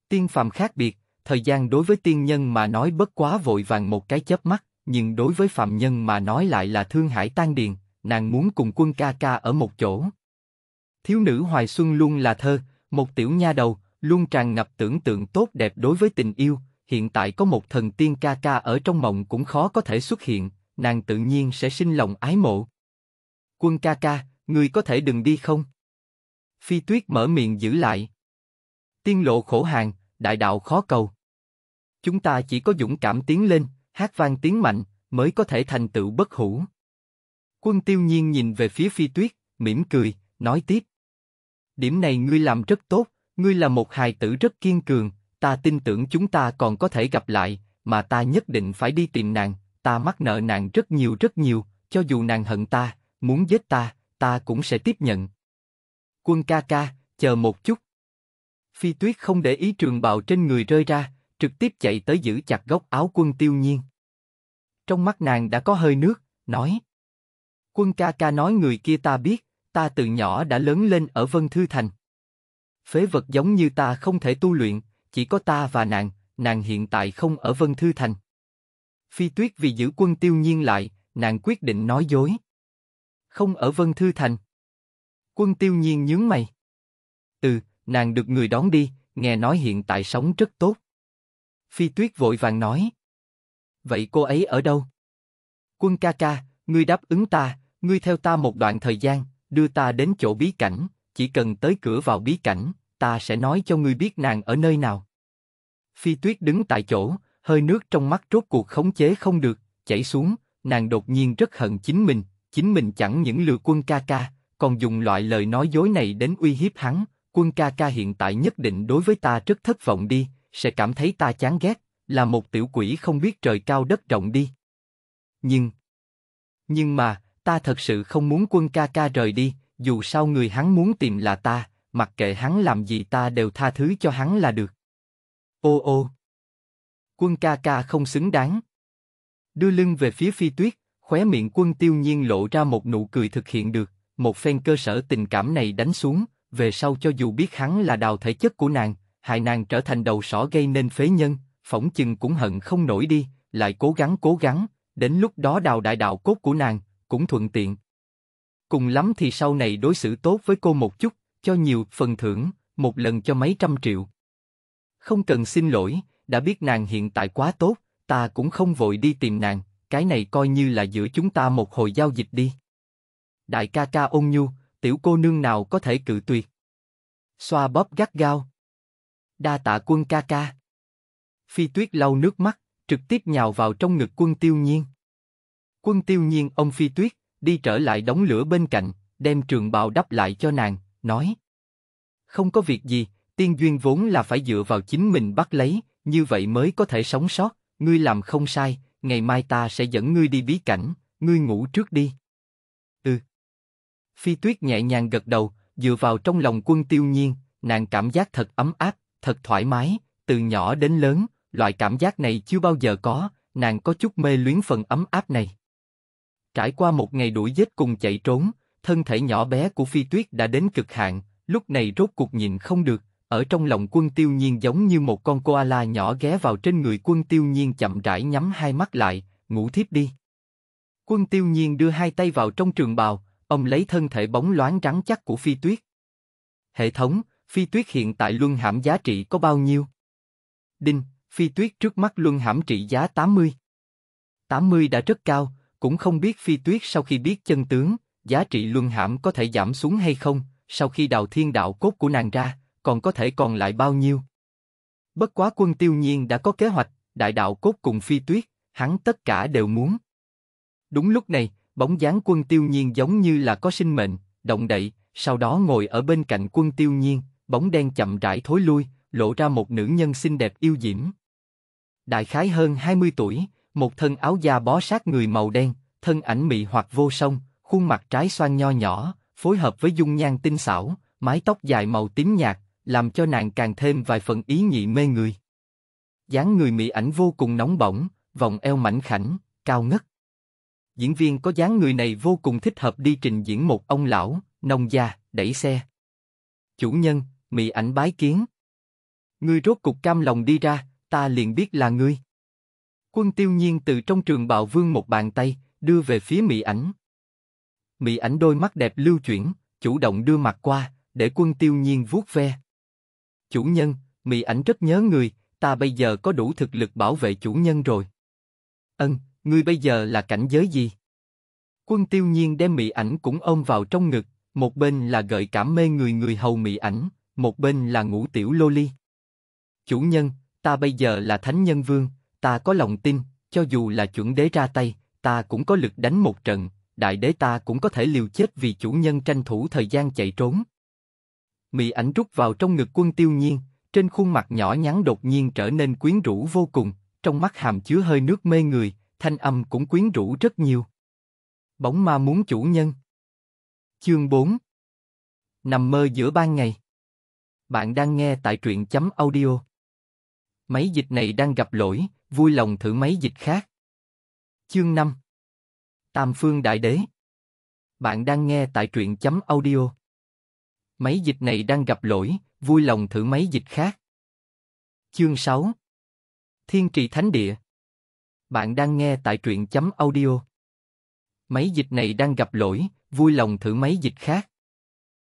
Tiên phàm khác biệt, thời gian đối với tiên nhân mà nói bất quá vội vàng một cái chớp mắt, nhưng đối với phàm nhân mà nói lại là thương hải tan điền, nàng muốn cùng quân ca ca ở một chỗ. Thiếu nữ Hoài Xuân luôn là thơ, một tiểu nha đầu, luôn tràn ngập tưởng tượng tốt đẹp đối với tình yêu, hiện tại có một thần tiên ca ca ở trong mộng cũng khó có thể xuất hiện, nàng tự nhiên sẽ sinh lòng ái mộ. Quân ca ca, người có thể đừng đi không? Phi tuyết mở miệng giữ lại. Tiên lộ khổ hàng, đại đạo khó cầu. Chúng ta chỉ có dũng cảm tiến lên, hát vang tiếng mạnh, mới có thể thành tựu bất hủ. Quân tiêu nhiên nhìn về phía phi tuyết, mỉm cười, nói tiếp. Điểm này ngươi làm rất tốt, Ngươi là một hài tử rất kiên cường, ta tin tưởng chúng ta còn có thể gặp lại, mà ta nhất định phải đi tìm nàng, ta mắc nợ nàng rất nhiều rất nhiều, cho dù nàng hận ta, muốn giết ta, ta cũng sẽ tiếp nhận. Quân ca ca, chờ một chút. Phi tuyết không để ý trường bào trên người rơi ra, trực tiếp chạy tới giữ chặt góc áo quân tiêu nhiên. Trong mắt nàng đã có hơi nước, nói. Quân ca ca nói người kia ta biết, ta từ nhỏ đã lớn lên ở Vân Thư Thành phế vật giống như ta không thể tu luyện, chỉ có ta và nàng, nàng hiện tại không ở Vân Thư Thành. Phi Tuyết vì giữ quân tiêu nhiên lại, nàng quyết định nói dối. Không ở Vân Thư Thành. Quân tiêu nhiên nhướng mày. Ừ, nàng được người đón đi, nghe nói hiện tại sống rất tốt. Phi Tuyết vội vàng nói. Vậy cô ấy ở đâu? Quân ca ca, ngươi đáp ứng ta, ngươi theo ta một đoạn thời gian, đưa ta đến chỗ bí cảnh, chỉ cần tới cửa vào bí cảnh, ta sẽ nói cho ngươi biết nàng ở nơi nào. Phi Tuyết đứng tại chỗ, hơi nước trong mắt rốt cuộc khống chế không được, chảy xuống, nàng đột nhiên rất hận chính mình, chính mình chẳng những lừa quân ca ca, còn dùng loại lời nói dối này đến uy hiếp hắn, quân ca ca hiện tại nhất định đối với ta rất thất vọng đi, sẽ cảm thấy ta chán ghét, là một tiểu quỷ không biết trời cao đất rộng đi. Nhưng, nhưng mà, ta thật sự không muốn quân ca ca rời đi, dù sao người hắn muốn tìm là ta, mặc kệ hắn làm gì ta đều tha thứ cho hắn là được. Ô ô! Quân ca ca không xứng đáng. Đưa lưng về phía phi tuyết, khóe miệng quân tiêu nhiên lộ ra một nụ cười thực hiện được, một phen cơ sở tình cảm này đánh xuống, về sau cho dù biết hắn là đào thể chất của nàng, hại nàng trở thành đầu sỏ gây nên phế nhân, phỏng chừng cũng hận không nổi đi, lại cố gắng cố gắng, đến lúc đó đào đại đạo cốt của nàng, cũng thuận tiện. Cùng lắm thì sau này đối xử tốt với cô một chút, cho nhiều phần thưởng, một lần cho mấy trăm triệu. Không cần xin lỗi, đã biết nàng hiện tại quá tốt, ta cũng không vội đi tìm nàng, cái này coi như là giữa chúng ta một hồi giao dịch đi. Đại ca ca ôn nhu, tiểu cô nương nào có thể cự tuyệt. Xoa bóp gắt gao. Đa tạ quân ca ca. Phi tuyết lau nước mắt, trực tiếp nhào vào trong ngực quân tiêu nhiên. Quân tiêu nhiên ông phi tuyết, đi trở lại đống lửa bên cạnh, đem trường bào đắp lại cho nàng, nói. Không có việc gì, tiên duyên vốn là phải dựa vào chính mình bắt lấy, như vậy mới có thể sống sót, ngươi làm không sai, ngày mai ta sẽ dẫn ngươi đi bí cảnh, ngươi ngủ trước đi. Ừ. Phi tuyết nhẹ nhàng gật đầu, dựa vào trong lòng quân tiêu nhiên, nàng cảm giác thật ấm áp, thật thoải mái, từ nhỏ đến lớn, loại cảm giác này chưa bao giờ có, nàng có chút mê luyến phần ấm áp này. Trải qua một ngày đuổi giết cùng chạy trốn, thân thể nhỏ bé của Phi Tuyết đã đến cực hạn, lúc này rốt cuộc nhìn không được, ở trong lòng quân tiêu nhiên giống như một con koala nhỏ ghé vào trên người quân tiêu nhiên chậm rãi nhắm hai mắt lại, ngủ thiếp đi. Quân tiêu nhiên đưa hai tay vào trong trường bào, ông lấy thân thể bóng loáng trắng chắc của Phi Tuyết. Hệ thống, Phi Tuyết hiện tại luân hãm giá trị có bao nhiêu? Đinh, Phi Tuyết trước mắt luân hãm trị giá 80. 80 đã rất cao, cũng không biết phi tuyết sau khi biết chân tướng, giá trị luân hãm có thể giảm xuống hay không, sau khi đào thiên đạo cốt của nàng ra, còn có thể còn lại bao nhiêu. Bất quá quân tiêu nhiên đã có kế hoạch, đại đạo cốt cùng phi tuyết, hắn tất cả đều muốn. Đúng lúc này, bóng dáng quân tiêu nhiên giống như là có sinh mệnh, động đậy, sau đó ngồi ở bên cạnh quân tiêu nhiên, bóng đen chậm rãi thối lui, lộ ra một nữ nhân xinh đẹp yêu diễm. Đại khái hơn 20 tuổi, một thân áo da bó sát người màu đen, thân ảnh mị hoặc vô song, khuôn mặt trái xoan nho nhỏ, phối hợp với dung nhan tinh xảo, mái tóc dài màu tím nhạt, làm cho nàng càng thêm vài phần ý nhị mê người. dáng người mị ảnh vô cùng nóng bỏng, vòng eo mảnh khảnh, cao ngất. Diễn viên có dáng người này vô cùng thích hợp đi trình diễn một ông lão, nông gia, đẩy xe. Chủ nhân, mị ảnh bái kiến. Ngươi rốt cục cam lòng đi ra, ta liền biết là ngươi. Quân tiêu nhiên từ trong trường bào vương một bàn tay, đưa về phía Mỹ ảnh. Mỹ ảnh đôi mắt đẹp lưu chuyển, chủ động đưa mặt qua, để quân tiêu nhiên vuốt ve. Chủ nhân, Mỹ ảnh rất nhớ người, ta bây giờ có đủ thực lực bảo vệ chủ nhân rồi. Ân, ngươi bây giờ là cảnh giới gì? Quân tiêu nhiên đem Mỹ ảnh cũng ôm vào trong ngực, một bên là gợi cảm mê người người hầu Mỹ ảnh, một bên là ngũ tiểu lô ly. Chủ nhân, ta bây giờ là thánh nhân vương, ta có lòng tin, cho dù là chuẩn đế ra tay, ta cũng có lực đánh một trận, đại đế ta cũng có thể liều chết vì chủ nhân tranh thủ thời gian chạy trốn. Mị ảnh rút vào trong ngực quân tiêu nhiên, trên khuôn mặt nhỏ nhắn đột nhiên trở nên quyến rũ vô cùng, trong mắt hàm chứa hơi nước mê người, thanh âm cũng quyến rũ rất nhiều. Bóng ma muốn chủ nhân. Chương 4 Nằm mơ giữa ban ngày Bạn đang nghe tại truyện chấm audio Máy dịch này đang gặp lỗi, vui lòng thử máy dịch khác. Chương 5 Tam Phương Đại Đế Bạn đang nghe tại truyện chấm audio. máy dịch này đang gặp lỗi, vui lòng thử máy dịch khác. Chương 6 Thiên trì Thánh Địa Bạn đang nghe tại truyện chấm audio. máy dịch này đang gặp lỗi, vui lòng thử máy dịch khác.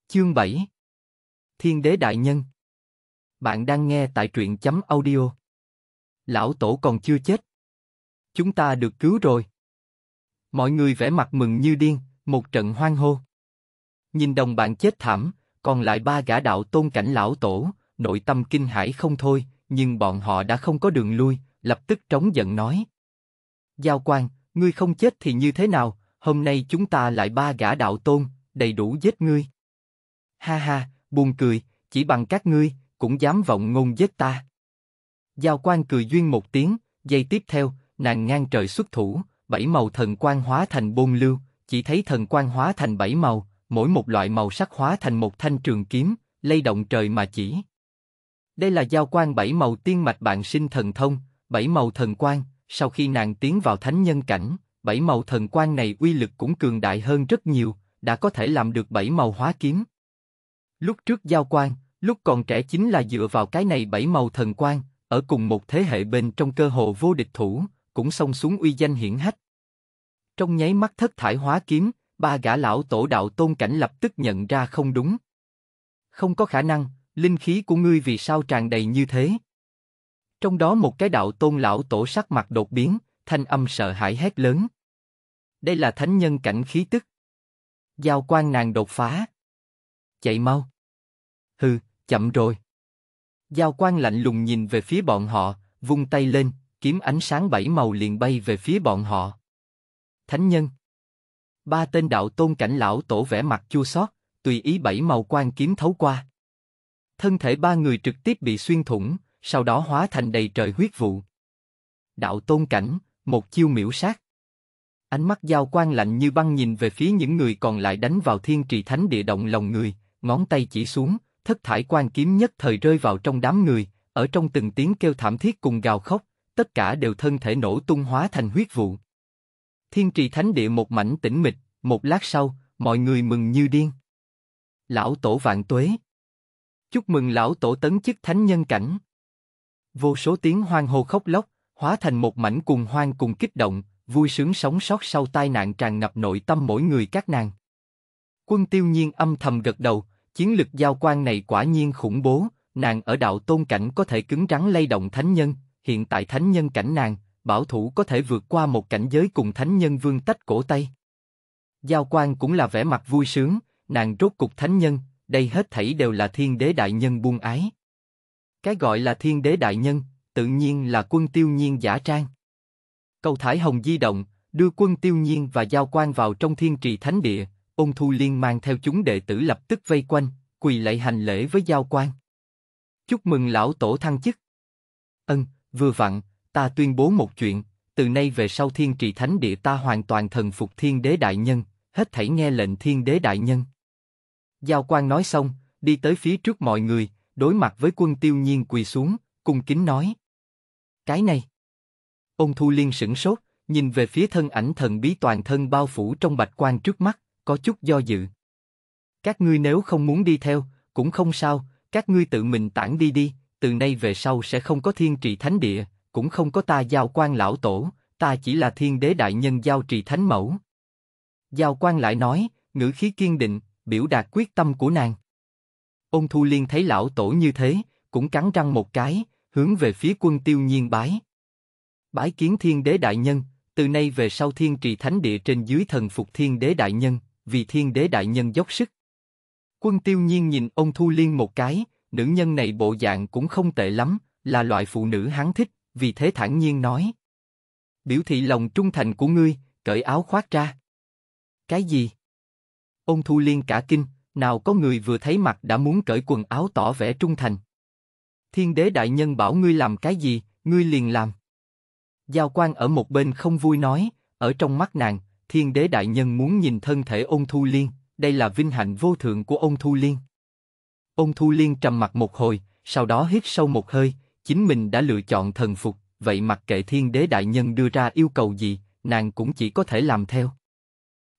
Chương 7 Thiên Đế Đại Nhân Bạn đang nghe tại truyện chấm audio lão tổ còn chưa chết. Chúng ta được cứu rồi. Mọi người vẻ mặt mừng như điên, một trận hoang hô. Nhìn đồng bạn chết thảm, còn lại ba gã đạo tôn cảnh lão tổ, nội tâm kinh hãi không thôi, nhưng bọn họ đã không có đường lui, lập tức trống giận nói. Giao quan, ngươi không chết thì như thế nào, hôm nay chúng ta lại ba gã đạo tôn, đầy đủ giết ngươi. Ha ha, buồn cười, chỉ bằng các ngươi, cũng dám vọng ngôn giết ta. Giao quan cười duyên một tiếng, giây tiếp theo, nàng ngang trời xuất thủ, bảy màu thần quan hóa thành bôn lưu, chỉ thấy thần quan hóa thành bảy màu, mỗi một loại màu sắc hóa thành một thanh trường kiếm, lay động trời mà chỉ. Đây là giao quan bảy màu tiên mạch bạn sinh thần thông, bảy màu thần quan, sau khi nàng tiến vào thánh nhân cảnh, bảy màu thần quan này uy lực cũng cường đại hơn rất nhiều, đã có thể làm được bảy màu hóa kiếm. Lúc trước giao quan, lúc còn trẻ chính là dựa vào cái này bảy màu thần quan, ở cùng một thế hệ bên trong cơ hồ vô địch thủ, cũng xông xuống uy danh hiển hách. Trong nháy mắt thất thải hóa kiếm, ba gã lão tổ đạo tôn cảnh lập tức nhận ra không đúng. Không có khả năng, linh khí của ngươi vì sao tràn đầy như thế? Trong đó một cái đạo tôn lão tổ sắc mặt đột biến, thanh âm sợ hãi hét lớn. Đây là thánh nhân cảnh khí tức. Giao quan nàng đột phá. Chạy mau. Hừ, chậm rồi. Giao quan lạnh lùng nhìn về phía bọn họ, vung tay lên, kiếm ánh sáng bảy màu liền bay về phía bọn họ. Thánh nhân Ba tên đạo tôn cảnh lão tổ vẻ mặt chua xót, tùy ý bảy màu quan kiếm thấu qua. Thân thể ba người trực tiếp bị xuyên thủng, sau đó hóa thành đầy trời huyết vụ. Đạo tôn cảnh, một chiêu miểu sát. Ánh mắt giao quan lạnh như băng nhìn về phía những người còn lại đánh vào thiên trì thánh địa động lòng người, ngón tay chỉ xuống, thất thải quan kiếm nhất thời rơi vào trong đám người, ở trong từng tiếng kêu thảm thiết cùng gào khóc, tất cả đều thân thể nổ tung hóa thành huyết vụ. Thiên trì thánh địa một mảnh tĩnh mịch, một lát sau, mọi người mừng như điên. Lão tổ vạn tuế. Chúc mừng lão tổ tấn chức thánh nhân cảnh. Vô số tiếng hoang hô khóc lóc, hóa thành một mảnh cùng hoang cùng kích động, vui sướng sống sót sau tai nạn tràn ngập nội tâm mỗi người các nàng. Quân tiêu nhiên âm thầm gật đầu, chiến lực giao quan này quả nhiên khủng bố, nàng ở đạo tôn cảnh có thể cứng rắn lay động thánh nhân, hiện tại thánh nhân cảnh nàng, bảo thủ có thể vượt qua một cảnh giới cùng thánh nhân vương tách cổ tay. Giao quan cũng là vẻ mặt vui sướng, nàng rốt cục thánh nhân, đây hết thảy đều là thiên đế đại nhân buông ái. Cái gọi là thiên đế đại nhân, tự nhiên là quân tiêu nhiên giả trang. Cầu thải hồng di động, đưa quân tiêu nhiên và giao quan vào trong thiên trì thánh địa, Ôn Thu Liên mang theo chúng đệ tử lập tức vây quanh, quỳ lạy hành lễ với Giao Quan. Chúc mừng lão tổ thăng chức. Ân, vừa vặn, ta tuyên bố một chuyện, từ nay về sau thiên trì thánh địa ta hoàn toàn thần phục thiên đế đại nhân, hết thảy nghe lệnh thiên đế đại nhân. Giao Quan nói xong, đi tới phía trước mọi người, đối mặt với quân tiêu nhiên quỳ xuống, cung kính nói. Cái này. Ông Thu Liên sửng sốt, nhìn về phía thân ảnh thần bí toàn thân bao phủ trong bạch quan trước mắt, có chút do dự. Các ngươi nếu không muốn đi theo, cũng không sao, các ngươi tự mình tản đi đi, từ nay về sau sẽ không có thiên trì thánh địa, cũng không có ta giao quan lão tổ, ta chỉ là thiên đế đại nhân giao trì thánh mẫu. Giao quan lại nói, ngữ khí kiên định, biểu đạt quyết tâm của nàng. Ôn Thu Liên thấy lão tổ như thế, cũng cắn răng một cái, hướng về phía quân tiêu nhiên bái. Bái kiến thiên đế đại nhân, từ nay về sau thiên trì thánh địa trên dưới thần phục thiên đế đại nhân, vì thiên đế đại nhân dốc sức. Quân tiêu nhiên nhìn ông Thu Liên một cái, nữ nhân này bộ dạng cũng không tệ lắm, là loại phụ nữ hắn thích, vì thế thản nhiên nói. Biểu thị lòng trung thành của ngươi, cởi áo khoác ra. Cái gì? Ông Thu Liên cả kinh, nào có người vừa thấy mặt đã muốn cởi quần áo tỏ vẻ trung thành. Thiên đế đại nhân bảo ngươi làm cái gì, ngươi liền làm. Giao quan ở một bên không vui nói, ở trong mắt nàng, thiên đế đại nhân muốn nhìn thân thể ôn thu liên, đây là vinh hạnh vô thượng của ôn thu liên. Ôn thu liên trầm mặt một hồi, sau đó hít sâu một hơi, chính mình đã lựa chọn thần phục, vậy mặc kệ thiên đế đại nhân đưa ra yêu cầu gì, nàng cũng chỉ có thể làm theo.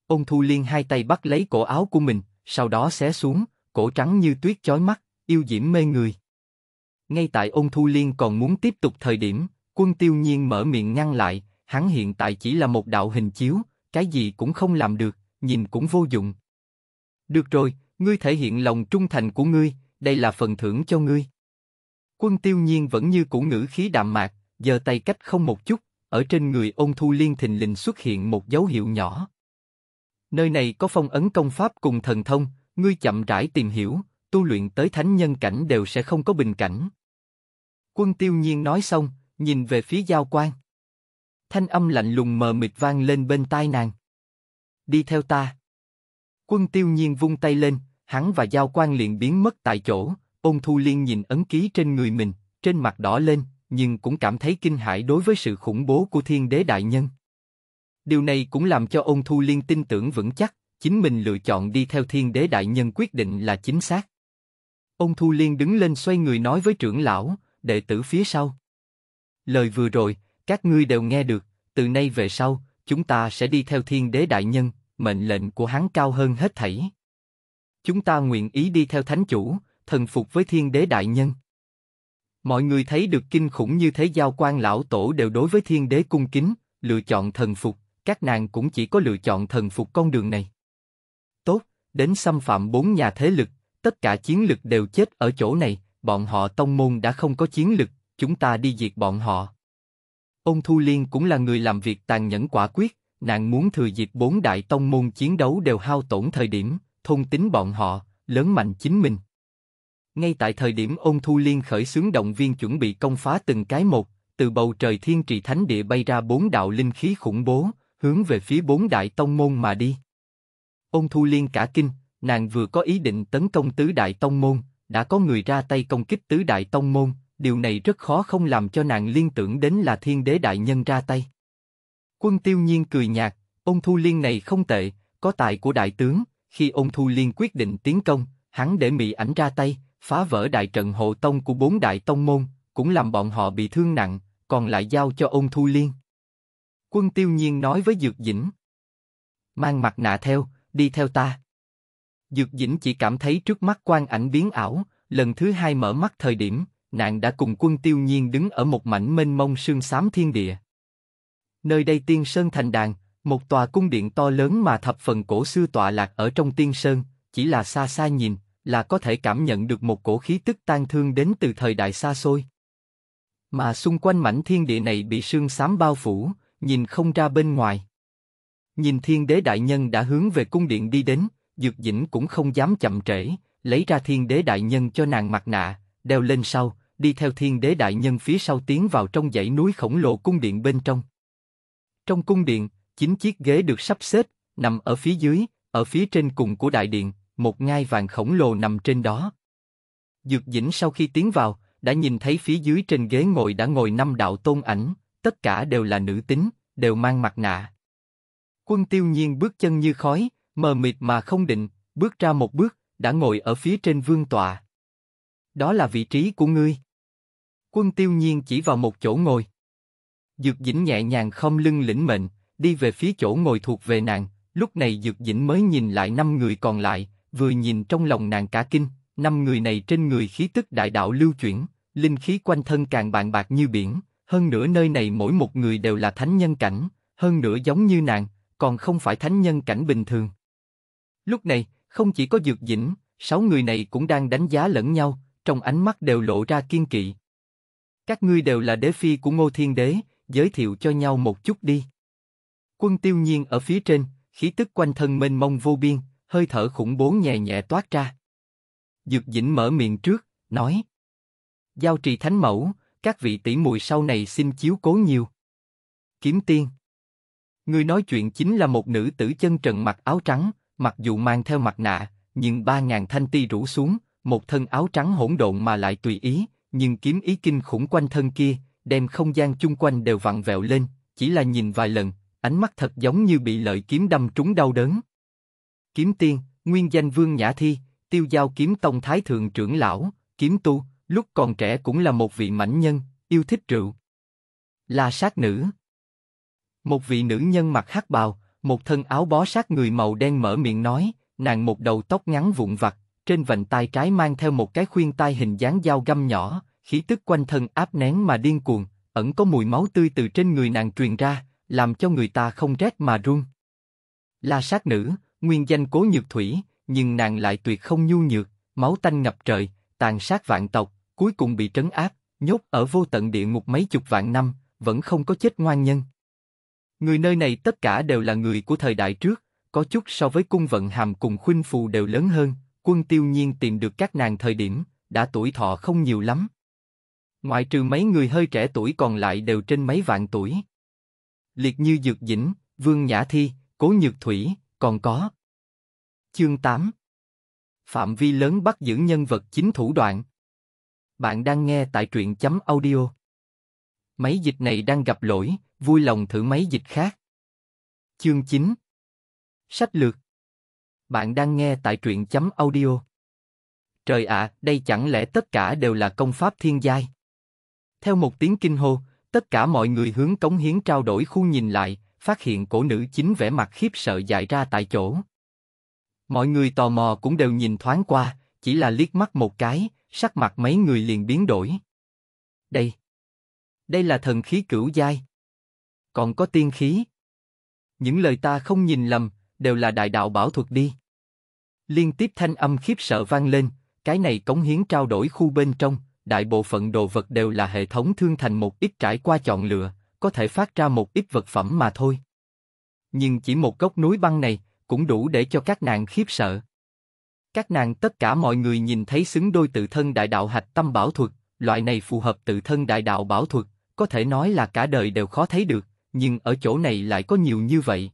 Ôn thu liên hai tay bắt lấy cổ áo của mình, sau đó xé xuống, cổ trắng như tuyết chói mắt, yêu diễm mê người. Ngay tại ôn thu liên còn muốn tiếp tục thời điểm, quân tiêu nhiên mở miệng ngăn lại, hắn hiện tại chỉ là một đạo hình chiếu, cái gì cũng không làm được, nhìn cũng vô dụng. Được rồi, ngươi thể hiện lòng trung thành của ngươi, đây là phần thưởng cho ngươi. Quân tiêu nhiên vẫn như cũ ngữ khí đạm mạc, giơ tay cách không một chút, ở trên người ôn thu liên thình lình xuất hiện một dấu hiệu nhỏ. Nơi này có phong ấn công pháp cùng thần thông, ngươi chậm rãi tìm hiểu, tu luyện tới thánh nhân cảnh đều sẽ không có bình cảnh. Quân tiêu nhiên nói xong, nhìn về phía giao quan. Thanh âm lạnh lùng mờ mịt vang lên bên tai nàng. Đi theo ta. Quân tiêu nhiên vung tay lên, hắn và giao quan liền biến mất tại chỗ, ôn thu liên nhìn ấn ký trên người mình, trên mặt đỏ lên, nhưng cũng cảm thấy kinh hãi đối với sự khủng bố của thiên đế đại nhân. Điều này cũng làm cho ôn thu liên tin tưởng vững chắc, chính mình lựa chọn đi theo thiên đế đại nhân quyết định là chính xác. Ôn thu liên đứng lên xoay người nói với trưởng lão, đệ tử phía sau. Lời vừa rồi, các ngươi đều nghe được, từ nay về sau, chúng ta sẽ đi theo thiên đế đại nhân, mệnh lệnh của hắn cao hơn hết thảy. Chúng ta nguyện ý đi theo thánh chủ, thần phục với thiên đế đại nhân. Mọi người thấy được kinh khủng như thế giao quan lão tổ đều đối với thiên đế cung kính, lựa chọn thần phục, các nàng cũng chỉ có lựa chọn thần phục con đường này. Tốt, đến xâm phạm bốn nhà thế lực, tất cả chiến lực đều chết ở chỗ này, bọn họ tông môn đã không có chiến lực, chúng ta đi diệt bọn họ. Ông Thu Liên cũng là người làm việc tàn nhẫn quả quyết, nàng muốn thừa dịp bốn đại tông môn chiến đấu đều hao tổn thời điểm, thôn tính bọn họ, lớn mạnh chính mình. Ngay tại thời điểm ông Thu Liên khởi xướng động viên chuẩn bị công phá từng cái một, từ bầu trời thiên trì thánh địa bay ra bốn đạo linh khí khủng bố, hướng về phía bốn đại tông môn mà đi. Ông Thu Liên cả kinh, nàng vừa có ý định tấn công tứ đại tông môn, đã có người ra tay công kích tứ đại tông môn, điều này rất khó không làm cho nàng liên tưởng đến là thiên đế đại nhân ra tay. Quân tiêu nhiên cười nhạt, ôn thu liên này không tệ, có tài của đại tướng, khi ôn thu liên quyết định tiến công, hắn để mỹ ảnh ra tay, phá vỡ đại trận hộ tông của bốn đại tông môn, cũng làm bọn họ bị thương nặng, còn lại giao cho ôn thu liên. Quân tiêu nhiên nói với Dược Dĩnh. Mang mặt nạ theo, đi theo ta. Dược Dĩnh chỉ cảm thấy trước mắt quan ảnh biến ảo, lần thứ hai mở mắt thời điểm, nàng đã cùng quân tiêu nhiên đứng ở một mảnh mênh mông sương xám thiên địa. Nơi đây tiên sơn thành đàn, một tòa cung điện to lớn mà thập phần cổ xưa tọa lạc ở trong tiên sơn, chỉ là xa xa nhìn, là có thể cảm nhận được một cổ khí tức tan thương đến từ thời đại xa xôi. Mà xung quanh mảnh thiên địa này bị sương xám bao phủ, nhìn không ra bên ngoài. Nhìn thiên đế đại nhân đã hướng về cung điện đi đến, dược dĩnh cũng không dám chậm trễ, lấy ra thiên đế đại nhân cho nàng mặt nạ, đeo lên sau, đi theo thiên đế đại nhân phía sau tiến vào trong dãy núi khổng lồ cung điện bên trong. Trong cung điện, chín chiếc ghế được sắp xếp, nằm ở phía dưới, ở phía trên cùng của đại điện, một ngai vàng khổng lồ nằm trên đó. Dược Dĩnh sau khi tiến vào, đã nhìn thấy phía dưới trên ghế ngồi đã ngồi năm đạo tôn ảnh, tất cả đều là nữ tính, đều mang mặt nạ. Quân tiêu nhiên bước chân như khói, mờ mịt mà không định, bước ra một bước, đã ngồi ở phía trên vương tọa. Đó là vị trí của ngươi. Quân tiêu nhiên chỉ vào một chỗ ngồi. Dược dĩnh nhẹ nhàng không lưng lĩnh mệnh, đi về phía chỗ ngồi thuộc về nàng, lúc này Dược Dĩnh mới nhìn lại năm người còn lại, vừa nhìn trong lòng nàng cả kinh, năm người này trên người khí tức đại đạo lưu chuyển, linh khí quanh thân càng bạn bạc như biển, hơn nữa nơi này mỗi một người đều là thánh nhân cảnh, hơn nữa giống như nàng, còn không phải thánh nhân cảnh bình thường. Lúc này, không chỉ có Dược Dĩnh, sáu người này cũng đang đánh giá lẫn nhau, trong ánh mắt đều lộ ra kiên kỵ, các ngươi đều là đế phi của Ngô Thiên Đế, giới thiệu cho nhau một chút đi. Quân tiêu nhiên ở phía trên, khí tức quanh thân mênh mông vô biên, hơi thở khủng bố nhẹ nhẹ toát ra. Dược dĩnh mở miệng trước, nói. Giao trì thánh mẫu, các vị tỷ muội sau này xin chiếu cố nhiều. Kiếm tiên. Người nói chuyện chính là một nữ tử chân trần mặc áo trắng, mặc dù mang theo mặt nạ, nhưng ba ngàn thanh ti rủ xuống, một thân áo trắng hỗn độn mà lại tùy ý, nhưng kiếm ý kinh khủng quanh thân kia, đem không gian chung quanh đều vặn vẹo lên, chỉ là nhìn vài lần, ánh mắt thật giống như bị lợi kiếm đâm trúng đau đớn. Kiếm tiên, nguyên danh Vương Nhã Thi, tiêu giao kiếm tông thái thượng trưởng lão, kiếm tu, lúc còn trẻ cũng là một vị mãnh nhân, yêu thích rượu. Là sát nữ. Một vị nữ nhân mặc hắc bào, một thân áo bó sát người màu đen mở miệng nói, nàng một đầu tóc ngắn vụn vặt, trên vành tay trái mang theo một cái khuyên tai hình dáng dao găm nhỏ, khí tức quanh thân áp nén mà điên cuồng, ẩn có mùi máu tươi từ trên người nàng truyền ra, làm cho người ta không rét mà run. La sát nữ, nguyên danh cố nhược thủy, nhưng nàng lại tuyệt không nhu nhược, máu tanh ngập trời, tàn sát vạn tộc, cuối cùng bị trấn áp, nhốt ở vô tận địa ngục mấy chục vạn năm, vẫn không có chết ngoan nhân. Người nơi này tất cả đều là người của thời đại trước, có chút so với cung vận hàm cùng khuynh phù đều lớn hơn, quân tiêu nhiên tìm được các nàng thời điểm, đã tuổi thọ không nhiều lắm. Ngoại trừ mấy người hơi trẻ tuổi còn lại đều trên mấy vạn tuổi. Liệt như Dược Dĩnh, Vương Nhã Thi, Cố Nhược Thủy, còn có. Chương 8 Phạm vi lớn bắt giữ nhân vật chính thủ đoạn. Bạn đang nghe tại truyện chấm audio. Máy dịch này đang gặp lỗi, vui lòng thử máy dịch khác. Chương 9 Sách lược bạn đang nghe tại truyện chấm audio. Trời ạ, à, đây chẳng lẽ tất cả đều là công pháp thiên giai? Theo một tiếng kinh hô, tất cả mọi người hướng cống hiến trao đổi khu nhìn lại, phát hiện cổ nữ chính vẻ mặt khiếp sợ dại ra tại chỗ. Mọi người tò mò cũng đều nhìn thoáng qua, chỉ là liếc mắt một cái, sắc mặt mấy người liền biến đổi. Đây, đây là thần khí cửu giai. Còn có tiên khí. Những lời ta không nhìn lầm, đều là đại đạo bảo thuật đi. Liên tiếp thanh âm khiếp sợ vang lên, cái này cống hiến trao đổi khu bên trong, đại bộ phận đồ vật đều là hệ thống thương thành một ít trải qua chọn lựa, có thể phát ra một ít vật phẩm mà thôi. Nhưng chỉ một gốc núi băng này cũng đủ để cho các nàng khiếp sợ. Các nàng tất cả mọi người nhìn thấy xứng đôi tự thân đại đạo hạch tâm bảo thuật, loại này phù hợp tự thân đại đạo bảo thuật, có thể nói là cả đời đều khó thấy được, nhưng ở chỗ này lại có nhiều như vậy.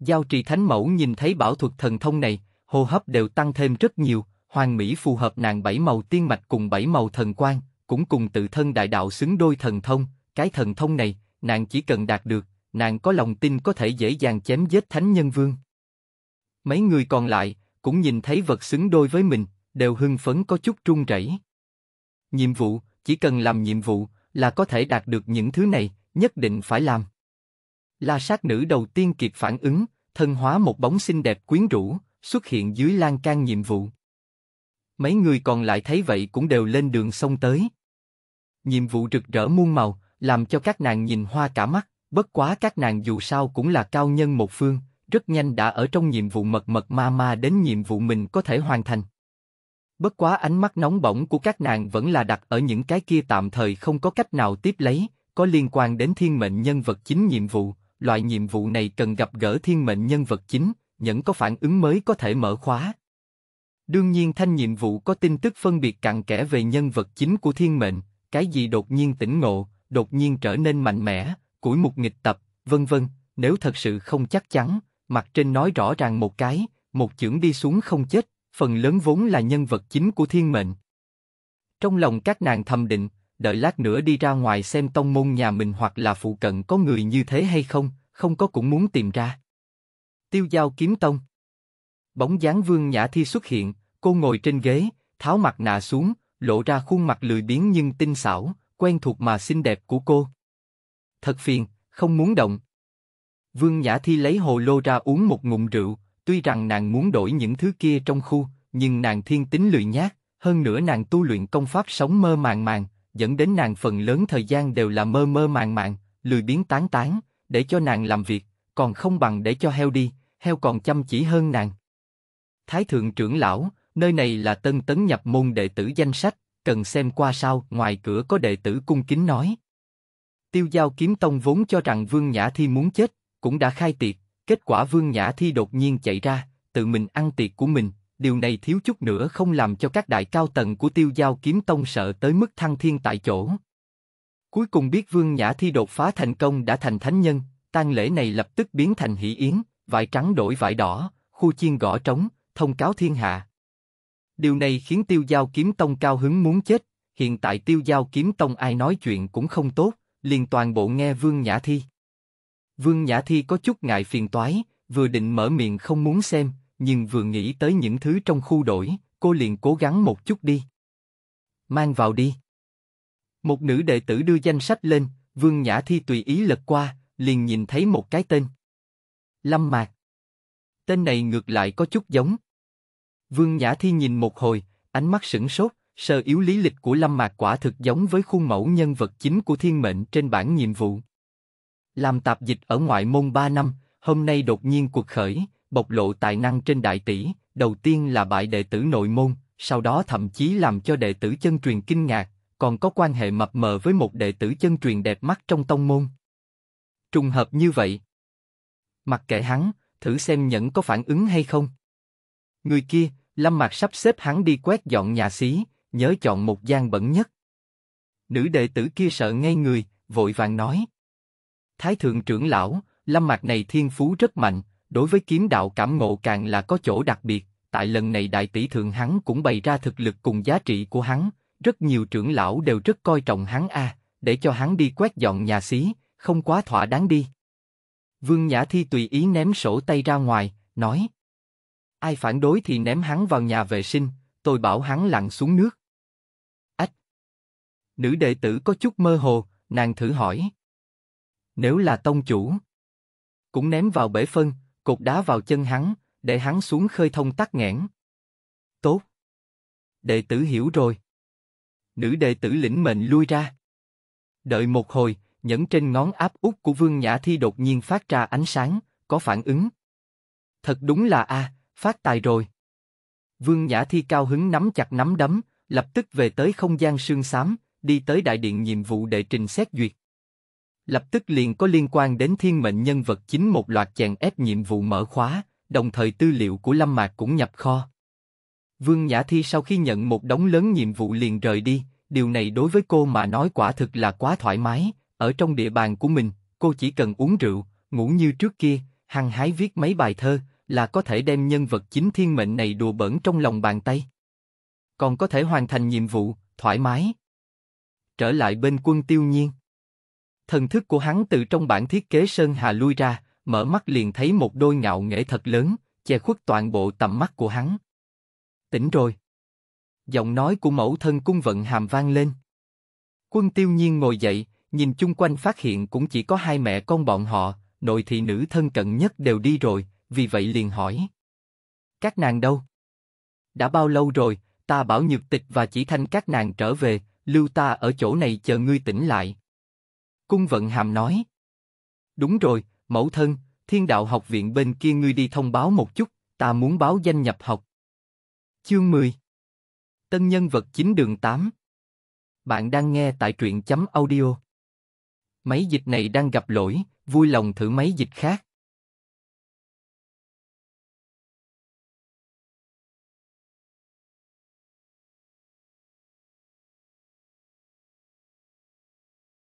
Giao trì thánh mẫu nhìn thấy bảo thuật thần thông này, hô hấp đều tăng thêm rất nhiều, hoàng mỹ phù hợp nàng bảy màu tiên mạch cùng bảy màu thần quan cũng cùng tự thân đại đạo xứng đôi thần thông, cái thần thông này, nàng chỉ cần đạt được, nàng có lòng tin có thể dễ dàng chém giết thánh nhân vương. Mấy người còn lại, cũng nhìn thấy vật xứng đôi với mình, đều hưng phấn có chút run rẩy. Nhiệm vụ, chỉ cần làm nhiệm vụ, là có thể đạt được những thứ này, nhất định phải làm. La sát nữ đầu tiên kịp phản ứng, thân hóa một bóng xinh đẹp quyến rũ, xuất hiện dưới lan can nhiệm vụ. Mấy người còn lại thấy vậy cũng đều lên đường sông tới. Nhiệm vụ rực rỡ muôn màu, làm cho các nàng nhìn hoa cả mắt, bất quá các nàng dù sao cũng là cao nhân một phương, rất nhanh đã ở trong nhiệm vụ mật mật ma ma đến nhiệm vụ mình có thể hoàn thành. Bất quá ánh mắt nóng bỏng của các nàng vẫn là đặt ở những cái kia tạm thời không có cách nào tiếp lấy, có liên quan đến thiên mệnh nhân vật chính nhiệm vụ, loại nhiệm vụ này cần gặp gỡ thiên mệnh nhân vật chính, nhẫn có phản ứng mới có thể mở khóa. Đương nhiên thanh nhiệm vụ có tin tức phân biệt cặn kẽ về nhân vật chính của thiên mệnh, cái gì đột nhiên tỉnh ngộ, đột nhiên trở nên mạnh mẽ, củi một nghịch tập, vân vân. Nếu thật sự không chắc chắn, mặt trên nói rõ ràng một cái, một chưởng đi xuống không chết, phần lớn vốn là nhân vật chính của thiên mệnh. Trong lòng các nàng thầm định, đợi lát nữa đi ra ngoài xem tông môn nhà mình hoặc là phụ cận có người như thế hay không, không có cũng muốn tìm ra tiêu giao kiếm tông. Bóng dáng vương nhã thi xuất hiện, cô ngồi trên ghế, tháo mặt nạ xuống, lộ ra khuôn mặt lười biếng nhưng tinh xảo, quen thuộc mà xinh đẹp của cô. Thật phiền, không muốn động. Vương Nhã Thi lấy hồ lô ra uống một ngụm rượu, tuy rằng nàng muốn đổi những thứ kia trong khu, nhưng nàng thiên tính lười nhát, hơn nữa nàng tu luyện công pháp sống mơ màng màng, dẫn đến nàng phần lớn thời gian đều là mơ mơ màng màng, lười biếng tán tán, để cho nàng làm việc, còn không bằng để cho heo đi, heo còn chăm chỉ hơn nàng. Thái thượng trưởng lão, nơi này là tân tấn nhập môn đệ tử danh sách, cần xem qua sao. Ngoài cửa có đệ tử cung kính nói. Tiêu Giao Kiếm Tông vốn cho rằng Vương Nhã Thi muốn chết, cũng đã khai tiệc. Kết quả Vương Nhã Thi đột nhiên chạy ra, tự mình ăn tiệc của mình. Điều này thiếu chút nữa không làm cho các đại cao tầng của Tiêu Giao Kiếm Tông sợ tới mức thăng thiên tại chỗ. Cuối cùng biết Vương Nhã Thi đột phá thành công đã thành thánh nhân, tang lễ này lập tức biến thành hỷ yến, vải trắng đổi vải đỏ, khu chiên gõ trống, thông cáo thiên hạ. Điều này khiến tiêu giao kiếm tông cao hứng muốn chết, hiện tại tiêu giao kiếm tông ai nói chuyện cũng không tốt, liền toàn bộ nghe Vương Nhã Thi. Vương Nhã Thi có chút ngại phiền toái, vừa định mở miệng không muốn xem, nhưng vừa nghĩ tới những thứ trong khu đổi, cô liền cố gắng một chút đi. Mang vào đi. Một nữ đệ tử đưa danh sách lên, Vương Nhã Thi tùy ý lật qua, liền nhìn thấy một cái tên. Lâm Mạc. Tên này ngược lại có chút giống. Vương Nhã Thi nhìn một hồi, ánh mắt sửng sốt, sơ yếu lý lịch của Lâm Mạc quả thực giống với khuôn mẫu nhân vật chính của thiên mệnh trên bản nhiệm vụ. Làm tạp dịch ở ngoại môn 3 năm, hôm nay đột nhiên cuộc khởi, bộc lộ tài năng trên đại tỷ, đầu tiên là bại đệ tử nội môn, sau đó thậm chí làm cho đệ tử chân truyền kinh ngạc, còn có quan hệ mập mờ với một đệ tử chân truyền đẹp mắt trong tông môn trùng hợp như vậy. Mặc kệ hắn, thử xem nhẫn có phản ứng hay không. Người kia, Lâm Mạc sắp xếp hắn đi quét dọn nhà xí, nhớ chọn một gian bẩn nhất. Nữ đệ tử kia sợ ngay người, vội vàng nói. Thái thượng trưởng lão, Lâm Mạc này thiên phú rất mạnh, đối với kiếm đạo cảm ngộ càng là có chỗ đặc biệt, tại lần này đại tỷ thượng hắn cũng bày ra thực lực cùng giá trị của hắn, rất nhiều trưởng lão đều rất coi trọng hắn a, à, để cho hắn đi quét dọn nhà xí, không quá thỏa đáng đi. Vương Nhã Thi tùy ý ném sổ tay ra ngoài, nói. Ai phản đối thì ném hắn vào nhà vệ sinh, tôi bảo hắn lặn xuống nước. Ách! Nữ đệ tử có chút mơ hồ, nàng thử hỏi. Nếu là tông chủ, cũng ném vào bể phân, cột đá vào chân hắn, để hắn xuống khơi thông tắc nghẽn. Tốt! Đệ tử hiểu rồi. Nữ đệ tử lĩnh mệnh lui ra. Đợi một hồi, nhẫn trên ngón áp út của Vương Nhã Thi đột nhiên phát ra ánh sáng, có phản ứng. Thật đúng là a, à, phát tài rồi. Vương Nhã Thi cao hứng nắm chặt nắm đấm, lập tức về tới không gian sương xám, đi tới đại điện nhiệm vụ đệ trình xét duyệt. Lập tức liền có liên quan đến thiên mệnh nhân vật chính một loạt chèn ép nhiệm vụ mở khóa, đồng thời tư liệu của Lâm Mạc cũng nhập kho. Vương Nhã Thi sau khi nhận một đống lớn nhiệm vụ liền rời đi, điều này đối với cô mà nói quả thực là quá thoải mái, ở trong địa bàn của mình, cô chỉ cần uống rượu, ngủ như trước kia, hăng hái viết mấy bài thơ, là có thể đem nhân vật chính thiên mệnh này đùa bỡn trong lòng bàn tay. Còn có thể hoàn thành nhiệm vụ, thoải mái. Trở lại bên quân tiêu nhiên. Thần thức của hắn từ trong bản thiết kế Sơn Hà lui ra, mở mắt liền thấy một đôi ngạo nghệ thật lớn, che khuất toàn bộ tầm mắt của hắn. Tỉnh rồi. Giọng nói của mẫu thân cung vận hàm vang lên. Quân tiêu nhiên ngồi dậy, nhìn chung quanh phát hiện cũng chỉ có hai mẹ con bọn họ, nội thị nữ thân cận nhất đều đi rồi, vì vậy liền hỏi. Các nàng đâu? Đã bao lâu rồi, ta bảo nhược tịch và chỉ thanh các nàng trở về, lưu ta ở chỗ này chờ ngươi tỉnh lại. Cung vận hàm nói. Đúng rồi, mẫu thân, thiên đạo học viện bên kia ngươi đi thông báo một chút, ta muốn báo danh nhập học. Chương 10 Tân nhân vật chính đường 8 Bạn đang nghe tại truyện chấm audio máy dịch này đang gặp lỗi, vui lòng thử máy dịch khác.